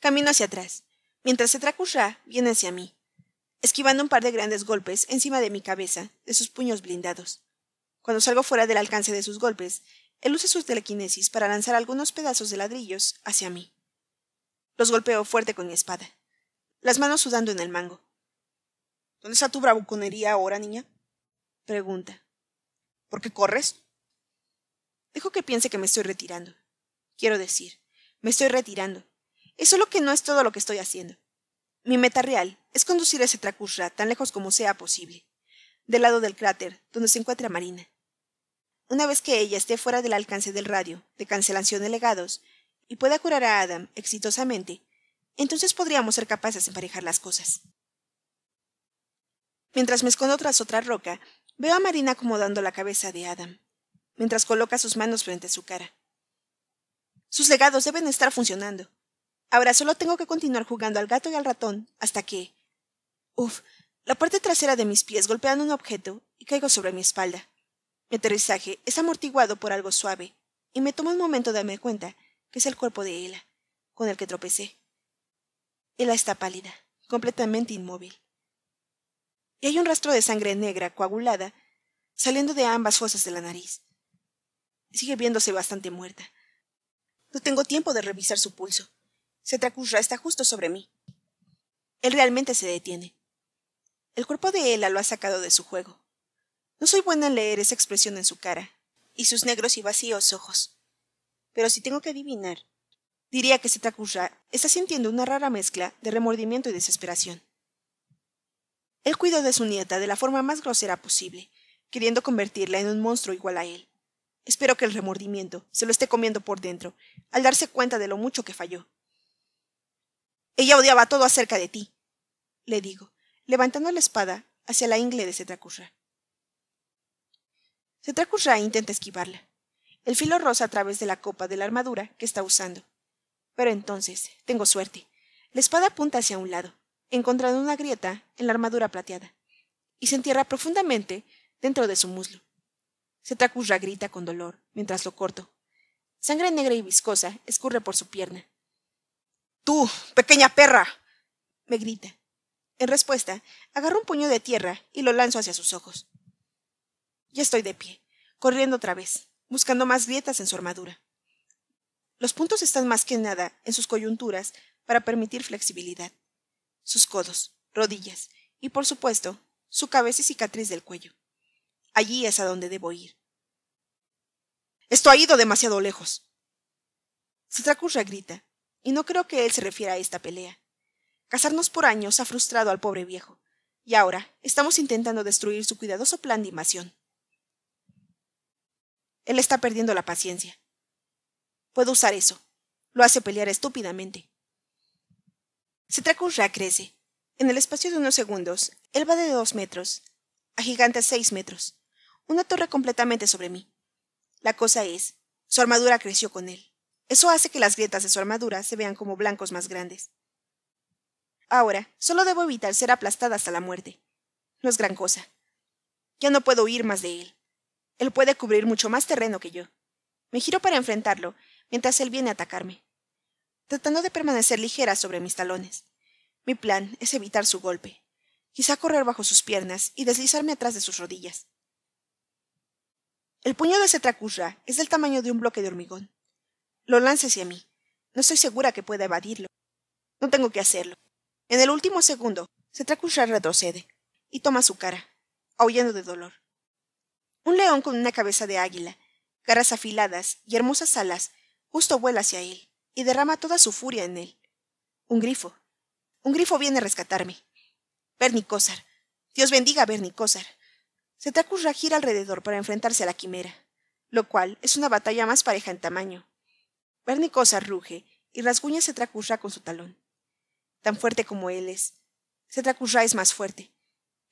Camino hacia atrás, mientras se tracurra viene hacia mí esquivando un par de grandes golpes encima de mi cabeza, de sus puños blindados. Cuando salgo fuera del alcance de sus golpes, él usa sus telequinesis para lanzar algunos pedazos de ladrillos hacia mí. Los golpeo fuerte con mi espada, las manos sudando en el mango. ¿Dónde está tu bravuconería ahora, niña? pregunta. ¿Por qué corres? Dejo que piense que me estoy retirando. Quiero decir, me estoy retirando. Es solo que no es todo lo que estoy haciendo. Mi meta real es conducir a ese Tracusra tan lejos como sea posible, del lado del cráter, donde se encuentra Marina. Una vez que ella esté fuera del alcance del radio, de cancelación de legados, y pueda curar a Adam exitosamente, entonces podríamos ser capaces de emparejar las cosas. Mientras me escondo tras otra roca, veo a Marina acomodando la cabeza de Adam, mientras coloca sus manos frente a su cara. Sus legados deben estar funcionando. Ahora solo tengo que continuar jugando al gato y al ratón hasta que, Uf, la parte trasera de mis pies golpeando un objeto y caigo sobre mi espalda. Mi aterrizaje es amortiguado por algo suave, y me toma un momento darme cuenta que es el cuerpo de Ella, con el que tropecé. Ella está pálida, completamente inmóvil. Y hay un rastro de sangre negra coagulada saliendo de ambas fosas de la nariz. Sigue viéndose bastante muerta. No tengo tiempo de revisar su pulso. Se tracurra está justo sobre mí. Él realmente se detiene. El cuerpo de Ela lo ha sacado de su juego. No soy buena en leer esa expresión en su cara, y sus negros y vacíos ojos. Pero si tengo que adivinar, diría que Setakusha está sintiendo una rara mezcla de remordimiento y desesperación. Él cuidó de su nieta de la forma más grosera posible, queriendo convertirla en un monstruo igual a él. Espero que el remordimiento se lo esté comiendo por dentro, al darse cuenta de lo mucho que falló. Ella odiaba todo acerca de ti, le digo, levantando la espada hacia la ingle de Setracurra. Setrakurra intenta esquivarla. El filo roza a través de la copa de la armadura que está usando. Pero entonces, tengo suerte. La espada apunta hacia un lado, encontrando una grieta en la armadura plateada, y se entierra profundamente dentro de su muslo. Setracurra grita con dolor mientras lo corto. Sangre negra y viscosa escurre por su pierna. Tú, pequeña perra, me grita, en respuesta, agarró un puño de tierra y lo lanzó hacia sus ojos. Ya estoy de pie, corriendo otra vez, buscando más grietas en su armadura. Los puntos están más que nada en sus coyunturas para permitir flexibilidad. Sus codos, rodillas y, por supuesto, su cabeza y cicatriz del cuello. Allí es a donde debo ir. Esto ha ido demasiado lejos. Satrakurra grita, y no creo que él se refiera a esta pelea. Casarnos por años ha frustrado al pobre viejo, y ahora estamos intentando destruir su cuidadoso plan de invasión. Él está perdiendo la paciencia. Puedo usar eso. Lo hace pelear estúpidamente. un crece. En el espacio de unos segundos, él va de dos metros a gigantes seis metros. Una torre completamente sobre mí. La cosa es, su armadura creció con él. Eso hace que las grietas de su armadura se vean como blancos más grandes. Ahora, solo debo evitar ser aplastada hasta la muerte. No es gran cosa. Ya no puedo huir más de él. Él puede cubrir mucho más terreno que yo. Me giro para enfrentarlo, mientras él viene a atacarme, tratando de permanecer ligera sobre mis talones. Mi plan es evitar su golpe, quizá correr bajo sus piernas y deslizarme atrás de sus rodillas. El puño de Cetracurra es del tamaño de un bloque de hormigón. Lo lance hacia mí. No estoy segura que pueda evadirlo. No tengo que hacerlo. En el último segundo, Cetracushra retrocede y toma su cara, ahuyendo de dolor. Un león con una cabeza de águila, caras afiladas y hermosas alas, justo vuela hacia él y derrama toda su furia en él. Un grifo. Un grifo viene a rescatarme. Bernicósar. Dios bendiga a Bernicósar. tracurra gira alrededor para enfrentarse a la quimera, lo cual es una batalla más pareja en tamaño. Vernicosar ruge y rasguña se con su talón tan fuerte como él es. Setrakurra es más fuerte.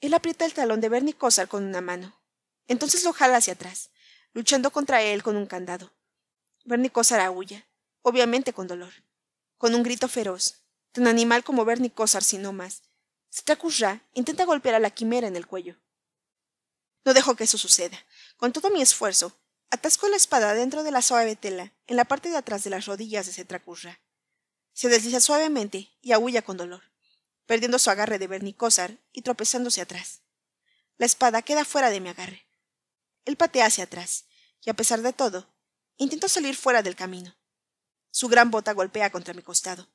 Él aprieta el talón de Bernicosar con una mano. Entonces lo jala hacia atrás, luchando contra él con un candado. Bernicozar aúlla, obviamente con dolor, con un grito feroz, tan animal como Vernicosar si no más. Setrakurra intenta golpear a la quimera en el cuello. No dejo que eso suceda. Con todo mi esfuerzo, atasco la espada dentro de la suave tela, en la parte de atrás de las rodillas de Setrakurra. Se desliza suavemente y aúlla con dolor, perdiendo su agarre de vernicósar y tropezándose atrás. La espada queda fuera de mi agarre. Él patea hacia atrás, y a pesar de todo, intento salir fuera del camino. Su gran bota golpea contra mi costado.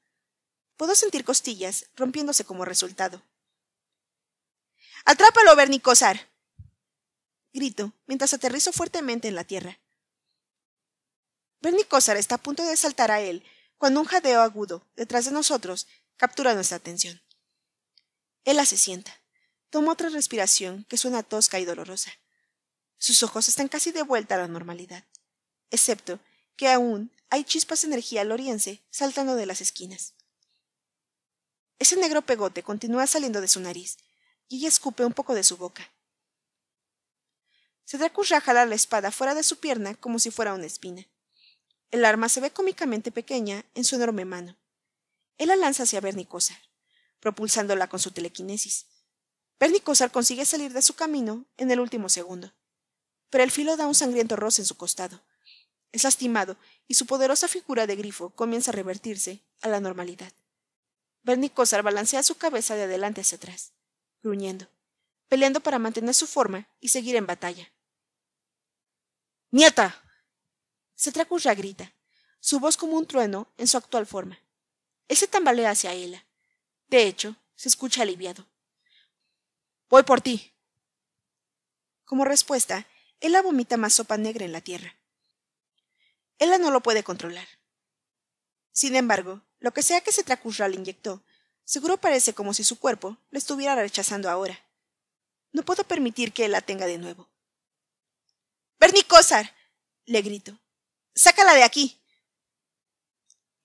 Puedo sentir costillas rompiéndose como resultado. ¡Atrápalo, vernicosar! Grito mientras aterrizo fuertemente en la tierra. Vernicosar está a punto de saltar a él cuando un jadeo agudo, detrás de nosotros, captura nuestra atención. Ella se sienta. Toma otra respiración que suena tosca y dolorosa. Sus ojos están casi de vuelta a la normalidad, excepto que aún hay chispas de energía loriense saltando de las esquinas. Ese negro pegote continúa saliendo de su nariz, y ella escupe un poco de su boca. Se a jalar la espada fuera de su pierna como si fuera una espina. El arma se ve cómicamente pequeña en su enorme mano. Él la lanza hacia Bernicosar, propulsándola con su telequinesis. Bernicosar consigue salir de su camino en el último segundo, pero el filo da un sangriento roce en su costado. Es lastimado y su poderosa figura de grifo comienza a revertirse a la normalidad. Bernicosar balancea su cabeza de adelante hacia atrás, gruñendo, peleando para mantener su forma y seguir en batalla. ¡Nieta! Se grita, su voz como un trueno en su actual forma. Él se tambalea hacia ella. De hecho, se escucha aliviado. Voy por ti. Como respuesta, ella vomita más sopa negra en la tierra. Ella no lo puede controlar. Sin embargo, lo que sea que tracurra le inyectó, seguro parece como si su cuerpo le estuviera rechazando ahora. No puedo permitir que él la tenga de nuevo. -¡Vernicosar! le grito. Sácala de aquí.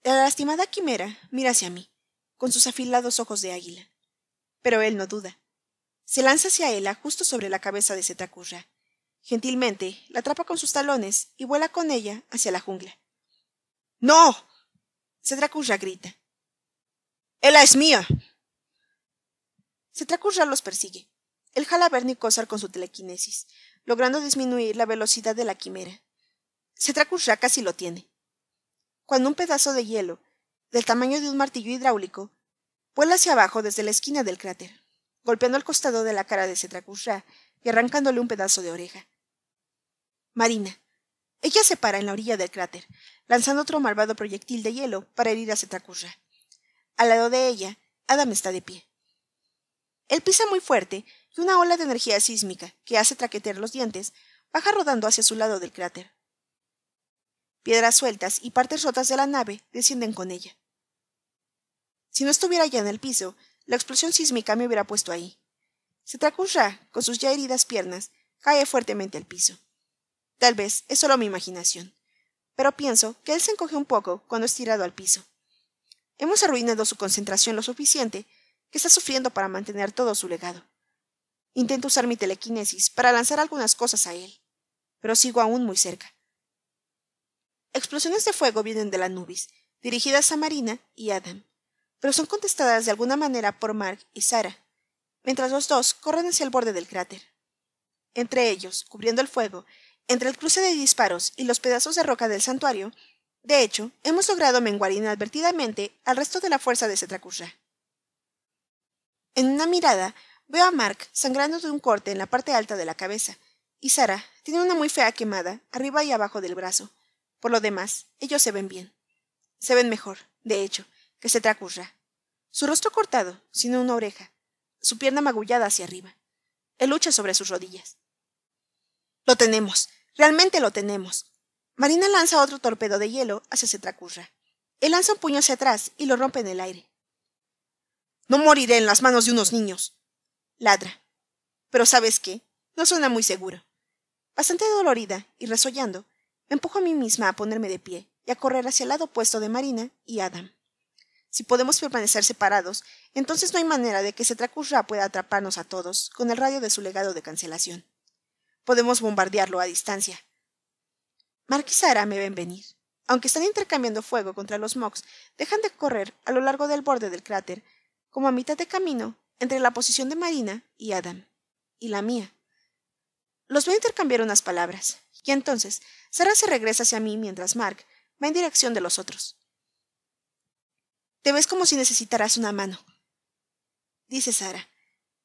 La lastimada quimera mira hacia mí, con sus afilados ojos de águila. Pero él no duda. Se lanza hacia ella justo sobre la cabeza de Setracurra. Gentilmente la atrapa con sus talones y vuela con ella hacia la jungla. ¡No! Setracurra grita. ¡Ella es mía! Setracurra los persigue. Él jala a con su telequinesis, logrando disminuir la velocidad de la quimera. Cetracus casi lo tiene. Cuando un pedazo de hielo, del tamaño de un martillo hidráulico, vuela hacia abajo desde la esquina del cráter, golpeando el costado de la cara de Cetracus y arrancándole un pedazo de oreja. Marina. Ella se para en la orilla del cráter, lanzando otro malvado proyectil de hielo para herir a Cetracus Al lado de ella, Adam está de pie. Él pisa muy fuerte y una ola de energía sísmica, que hace traquetear los dientes, baja rodando hacia su lado del cráter. Piedras sueltas y partes rotas de la nave descienden con ella. Si no estuviera ya en el piso, la explosión sísmica me hubiera puesto ahí. Setrakusha, con sus ya heridas piernas, cae fuertemente al piso. Tal vez es solo mi imaginación, pero pienso que él se encoge un poco cuando es tirado al piso. Hemos arruinado su concentración lo suficiente que está sufriendo para mantener todo su legado. Intento usar mi telequinesis para lanzar algunas cosas a él, pero sigo aún muy cerca. Explosiones de fuego vienen de la Nubis, dirigidas a Marina y Adam, pero son contestadas de alguna manera por Mark y Sara, mientras los dos corren hacia el borde del cráter. Entre ellos, cubriendo el fuego, entre el cruce de disparos y los pedazos de roca del santuario, de hecho, hemos logrado menguar inadvertidamente al resto de la fuerza de Setracurra. En una mirada, veo a Mark sangrando de un corte en la parte alta de la cabeza, y Sara tiene una muy fea quemada arriba y abajo del brazo. Por lo demás, ellos se ven bien. Se ven mejor, de hecho, que se tracurra. Su rostro cortado, sin una oreja, su pierna magullada hacia arriba. Él lucha sobre sus rodillas. Lo tenemos, realmente lo tenemos. Marina lanza otro torpedo de hielo hacia Cetracurra. Él lanza un puño hacia atrás y lo rompe en el aire. No moriré en las manos de unos niños. Ladra. Pero ¿sabes qué? No suena muy seguro. Bastante dolorida y resollando, me empujo a mí misma a ponerme de pie y a correr hacia el lado opuesto de Marina y Adam. Si podemos permanecer separados, entonces no hay manera de que Cetracurra pueda atraparnos a todos con el radio de su legado de cancelación. Podemos bombardearlo a distancia. Marquisara me ven venir. Aunque están intercambiando fuego contra los Mox, dejan de correr a lo largo del borde del cráter, como a mitad de camino entre la posición de Marina y Adam, y la mía. Los veo intercambiar unas palabras. Y entonces, Sara se regresa hacia mí mientras Mark va en dirección de los otros. Te ves como si necesitaras una mano, dice Sara,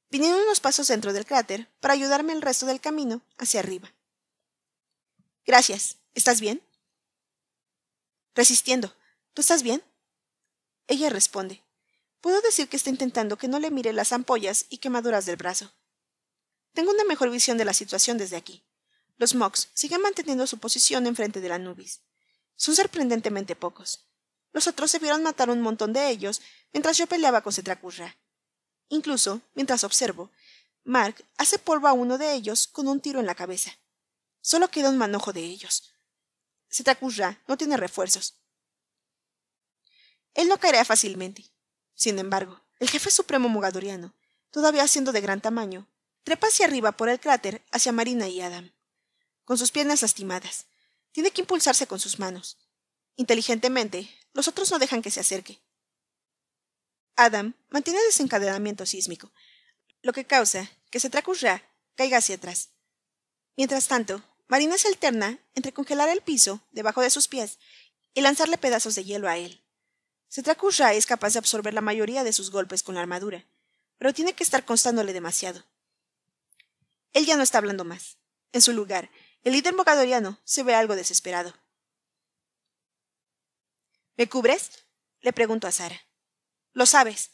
viniendo unos pasos dentro del cráter para ayudarme el resto del camino hacia arriba. Gracias. ¿Estás bien? Resistiendo. ¿Tú estás bien? Ella responde. Puedo decir que está intentando que no le mire las ampollas y quemaduras del brazo. Tengo una mejor visión de la situación desde aquí. Los Mox siguen manteniendo su posición enfrente de la Nubis. Son sorprendentemente pocos. Los otros se vieron matar un montón de ellos mientras yo peleaba con Setracurra. Incluso, mientras observo, Mark hace polvo a uno de ellos con un tiro en la cabeza. Solo queda un manojo de ellos. Setracurra no tiene refuerzos. Él no caerá fácilmente. Sin embargo, el jefe supremo mugadoriano, todavía siendo de gran tamaño, trepa hacia arriba por el cráter hacia Marina y Adam con sus piernas lastimadas. Tiene que impulsarse con sus manos. Inteligentemente, los otros no dejan que se acerque. Adam mantiene desencadenamiento sísmico, lo que causa que Se Ra caiga hacia atrás. Mientras tanto, Marina se alterna entre congelar el piso debajo de sus pies y lanzarle pedazos de hielo a él. Se Ra es capaz de absorber la mayoría de sus golpes con la armadura, pero tiene que estar constándole demasiado. Él ya no está hablando más. En su lugar, el líder mocadoriano se ve algo desesperado. ¿Me cubres? le pregunto a Sara. Lo sabes.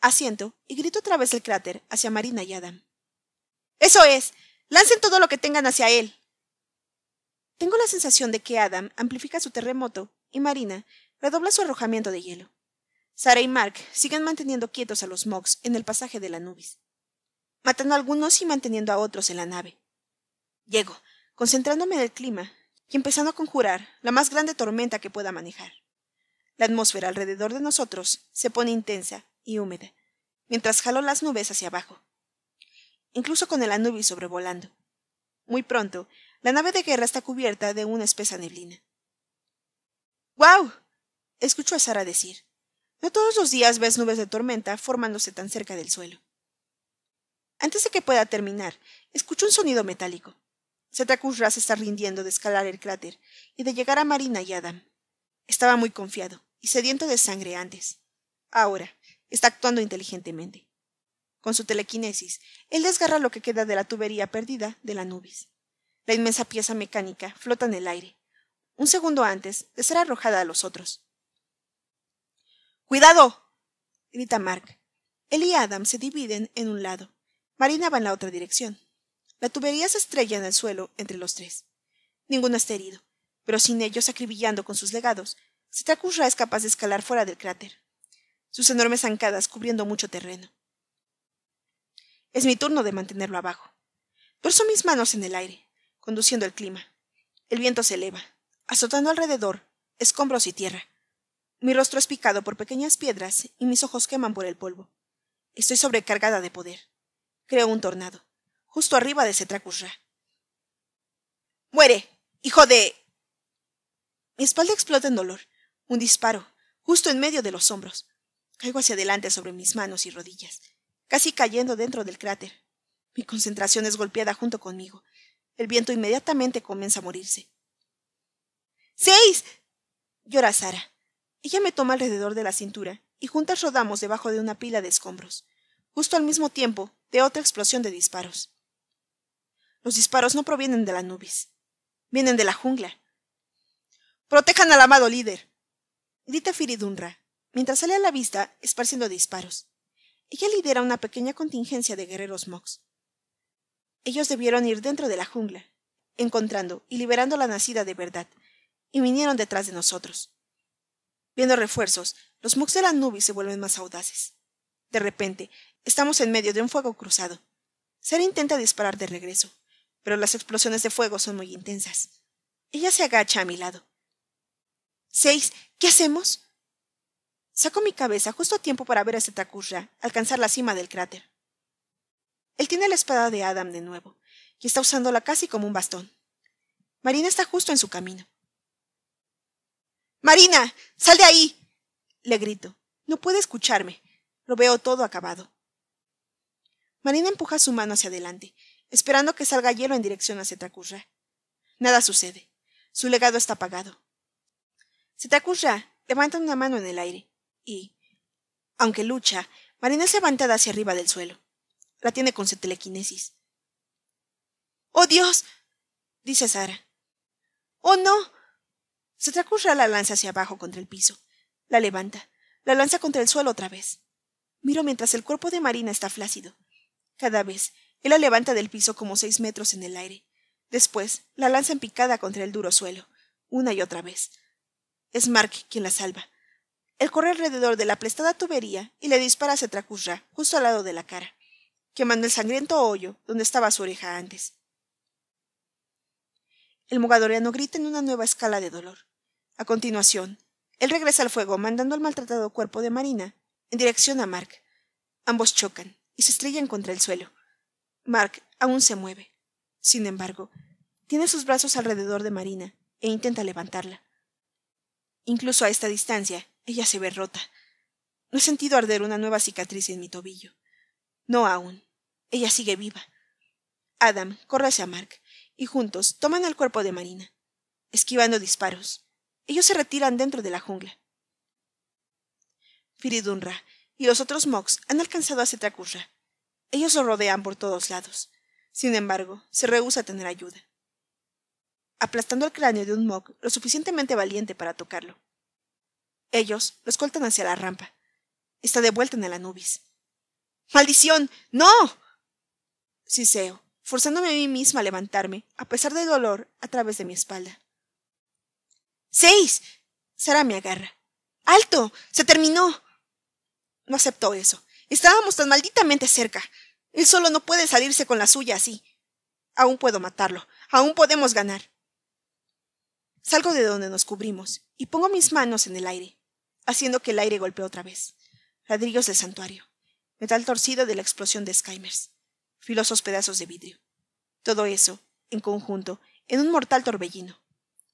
Asiento y grito otra vez el cráter hacia Marina y Adam. Eso es. Lancen todo lo que tengan hacia él. Tengo la sensación de que Adam amplifica su terremoto y Marina redobla su arrojamiento de hielo. Sara y Mark siguen manteniendo quietos a los Mox en el pasaje de la Nubis, matando a algunos y manteniendo a otros en la nave. Llego, concentrándome en el clima y empezando a conjurar la más grande tormenta que pueda manejar. La atmósfera alrededor de nosotros se pone intensa y húmeda, mientras jalo las nubes hacia abajo, incluso con el Anubis sobrevolando. Muy pronto, la nave de guerra está cubierta de una espesa neblina. ¡Guau! escuchó a Sara decir. No todos los días ves nubes de tormenta formándose tan cerca del suelo. Antes de que pueda terminar, escucho un sonido metálico te se está rindiendo de escalar el cráter y de llegar a Marina y Adam. Estaba muy confiado y sediento de sangre antes. Ahora está actuando inteligentemente. Con su telequinesis, él desgarra lo que queda de la tubería perdida de la Nubis. La inmensa pieza mecánica flota en el aire, un segundo antes de ser arrojada a los otros. ¡Cuidado! grita Mark. Él y Adam se dividen en un lado. Marina va en la otra dirección. La tubería se estrella en el suelo entre los tres. Ninguno está herido, pero sin ellos acribillando con sus legados, Setakusra es capaz de escalar fuera del cráter, sus enormes zancadas cubriendo mucho terreno. Es mi turno de mantenerlo abajo. Torso mis manos en el aire, conduciendo el clima. El viento se eleva, azotando alrededor, escombros y tierra. Mi rostro es picado por pequeñas piedras y mis ojos queman por el polvo. Estoy sobrecargada de poder. Creo un tornado justo arriba de Cetracusra. ¡Muere! ¡Hijo de! Mi espalda explota en dolor. Un disparo, justo en medio de los hombros. Caigo hacia adelante sobre mis manos y rodillas, casi cayendo dentro del cráter. Mi concentración es golpeada junto conmigo. El viento inmediatamente comienza a morirse. ¡Seis! llora Sara. Ella me toma alrededor de la cintura y juntas rodamos debajo de una pila de escombros, justo al mismo tiempo de otra explosión de disparos. Los disparos no provienen de la nubes. vienen de la jungla. Protejan al amado líder, grita Firidunra, mientras sale a la vista esparciendo disparos. Ella lidera una pequeña contingencia de guerreros Mox. Ellos debieron ir dentro de la jungla, encontrando y liberando a la nacida de verdad, y vinieron detrás de nosotros. Viendo refuerzos, los Mox de la nubis se vuelven más audaces. De repente, estamos en medio de un fuego cruzado. Sara intenta disparar de regreso, pero las explosiones de fuego son muy intensas. Ella se agacha a mi lado. Seis, ¿qué hacemos? Saco mi cabeza justo a tiempo para ver a Zetakurra alcanzar la cima del cráter. Él tiene la espada de Adam de nuevo, y está usándola casi como un bastón. Marina está justo en su camino. Marina, sal de ahí. le grito. No puede escucharme. Lo veo todo acabado. Marina empuja su mano hacia adelante, esperando que salga hielo en dirección a Zetacurra. Nada sucede. Su legado está apagado. Zetacurra levanta una mano en el aire y, aunque lucha, Marina es levantada hacia arriba del suelo. La tiene con su telequinesis. ¡Oh Dios! dice Sara. ¡Oh no! Setracurra la lanza hacia abajo contra el piso. La levanta. La lanza contra el suelo otra vez. Miro mientras el cuerpo de Marina está flácido. Cada vez él la levanta del piso como seis metros en el aire. Después, la lanza en picada contra el duro suelo, una y otra vez. Es Mark quien la salva. Él corre alrededor de la aplastada tubería y le dispara a Cetracusra, justo al lado de la cara, quemando el sangriento hoyo donde estaba su oreja antes. El mogadoreano grita en una nueva escala de dolor. A continuación, él regresa al fuego mandando al maltratado cuerpo de Marina en dirección a Mark. Ambos chocan y se estrellan contra el suelo. Mark aún se mueve. Sin embargo, tiene sus brazos alrededor de Marina e intenta levantarla. Incluso a esta distancia, ella se ve rota. No he sentido arder una nueva cicatriz en mi tobillo. No aún. Ella sigue viva. Adam corre hacia Mark y juntos toman el cuerpo de Marina, esquivando disparos. Ellos se retiran dentro de la jungla. Firidunra y los otros Mox han alcanzado a Setracurra. Ellos lo rodean por todos lados. Sin embargo, se rehúsa a tener ayuda. Aplastando el cráneo de un mock lo suficientemente valiente para tocarlo. Ellos lo escoltan hacia la rampa. Está de vuelta en el Anubis. ¡Maldición! ¡No! Siseo, forzándome a mí misma a levantarme, a pesar del dolor, a través de mi espalda. ¡Seis! Sara me agarra. ¡Alto! ¡Se terminó! No aceptó eso. Estábamos tan malditamente cerca. Él solo no puede salirse con la suya así. Aún puedo matarlo. Aún podemos ganar. Salgo de donde nos cubrimos y pongo mis manos en el aire, haciendo que el aire golpee otra vez. Ladrillos del santuario. Metal torcido de la explosión de Skymers. Filosos pedazos de vidrio. Todo eso, en conjunto, en un mortal torbellino.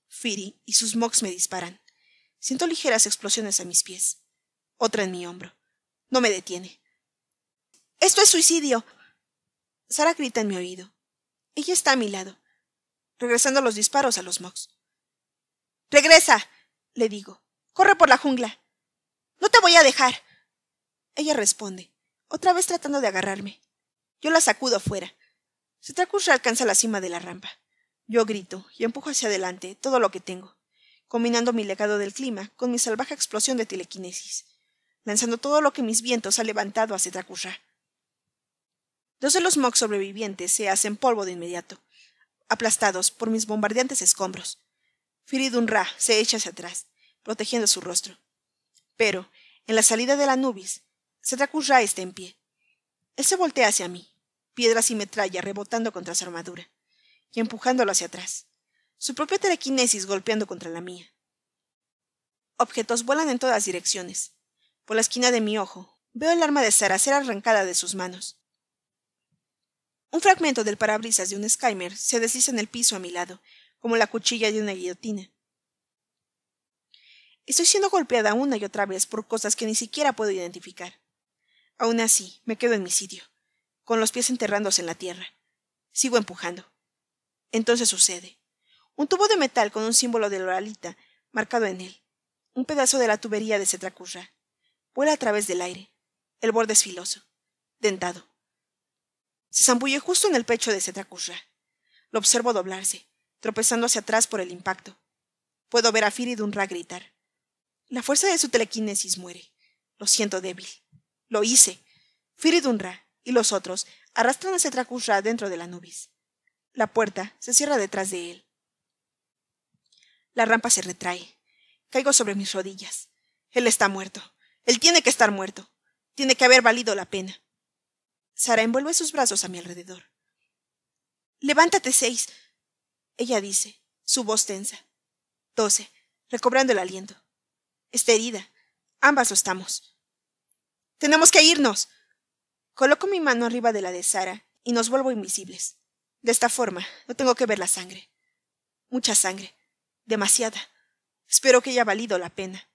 Firi y sus mocks me disparan. Siento ligeras explosiones a mis pies. Otra en mi hombro. No me detiene. Esto es suicidio. Sara grita en mi oído. Ella está a mi lado, regresando los disparos a los Mox. Regresa, le digo. Corre por la jungla. No te voy a dejar. Ella responde, otra vez tratando de agarrarme. Yo la sacudo afuera. Setracurra alcanza la cima de la rampa. Yo grito y empujo hacia adelante todo lo que tengo, combinando mi legado del clima con mi salvaje explosión de telequinesis, lanzando todo lo que mis vientos han levantado a Setracurra. Dos de los Mogs sobrevivientes se hacen polvo de inmediato, aplastados por mis bombardeantes escombros. Firidun Ra se echa hacia atrás, protegiendo su rostro. Pero, en la salida de la Nubis, se Ra está en pie. Él se voltea hacia mí, piedras y metralla rebotando contra su armadura, y empujándolo hacia atrás, su propia telequinesis golpeando contra la mía. Objetos vuelan en todas direcciones. Por la esquina de mi ojo, veo el arma de Sara ser arrancada de sus manos. Un fragmento del parabrisas de un Skymer se desliza en el piso a mi lado, como la cuchilla de una guillotina. Estoy siendo golpeada una y otra vez por cosas que ni siquiera puedo identificar. Aún así, me quedo en mi sitio, con los pies enterrándose en la tierra. Sigo empujando. Entonces sucede. Un tubo de metal con un símbolo de Loralita marcado en él. Un pedazo de la tubería de Cetracurra. Vuela a través del aire. El borde es filoso, dentado. Se zambulle justo en el pecho de Curra Lo observo doblarse, tropezando hacia atrás por el impacto. Puedo ver a Firidunra gritar. La fuerza de su telequinesis muere. Lo siento débil. Lo hice. Firidunra y los otros arrastran a Curra dentro de la nubis. La puerta se cierra detrás de él. La rampa se retrae. Caigo sobre mis rodillas. Él está muerto. Él tiene que estar muerto. Tiene que haber valido la pena. Sara envuelve sus brazos a mi alrededor. Levántate, seis. Ella dice, su voz tensa. Doce, recobrando el aliento. Está herida. Ambas lo estamos. Tenemos que irnos. Coloco mi mano arriba de la de Sara y nos vuelvo invisibles. De esta forma, no tengo que ver la sangre. Mucha sangre. Demasiada. Espero que haya valido la pena.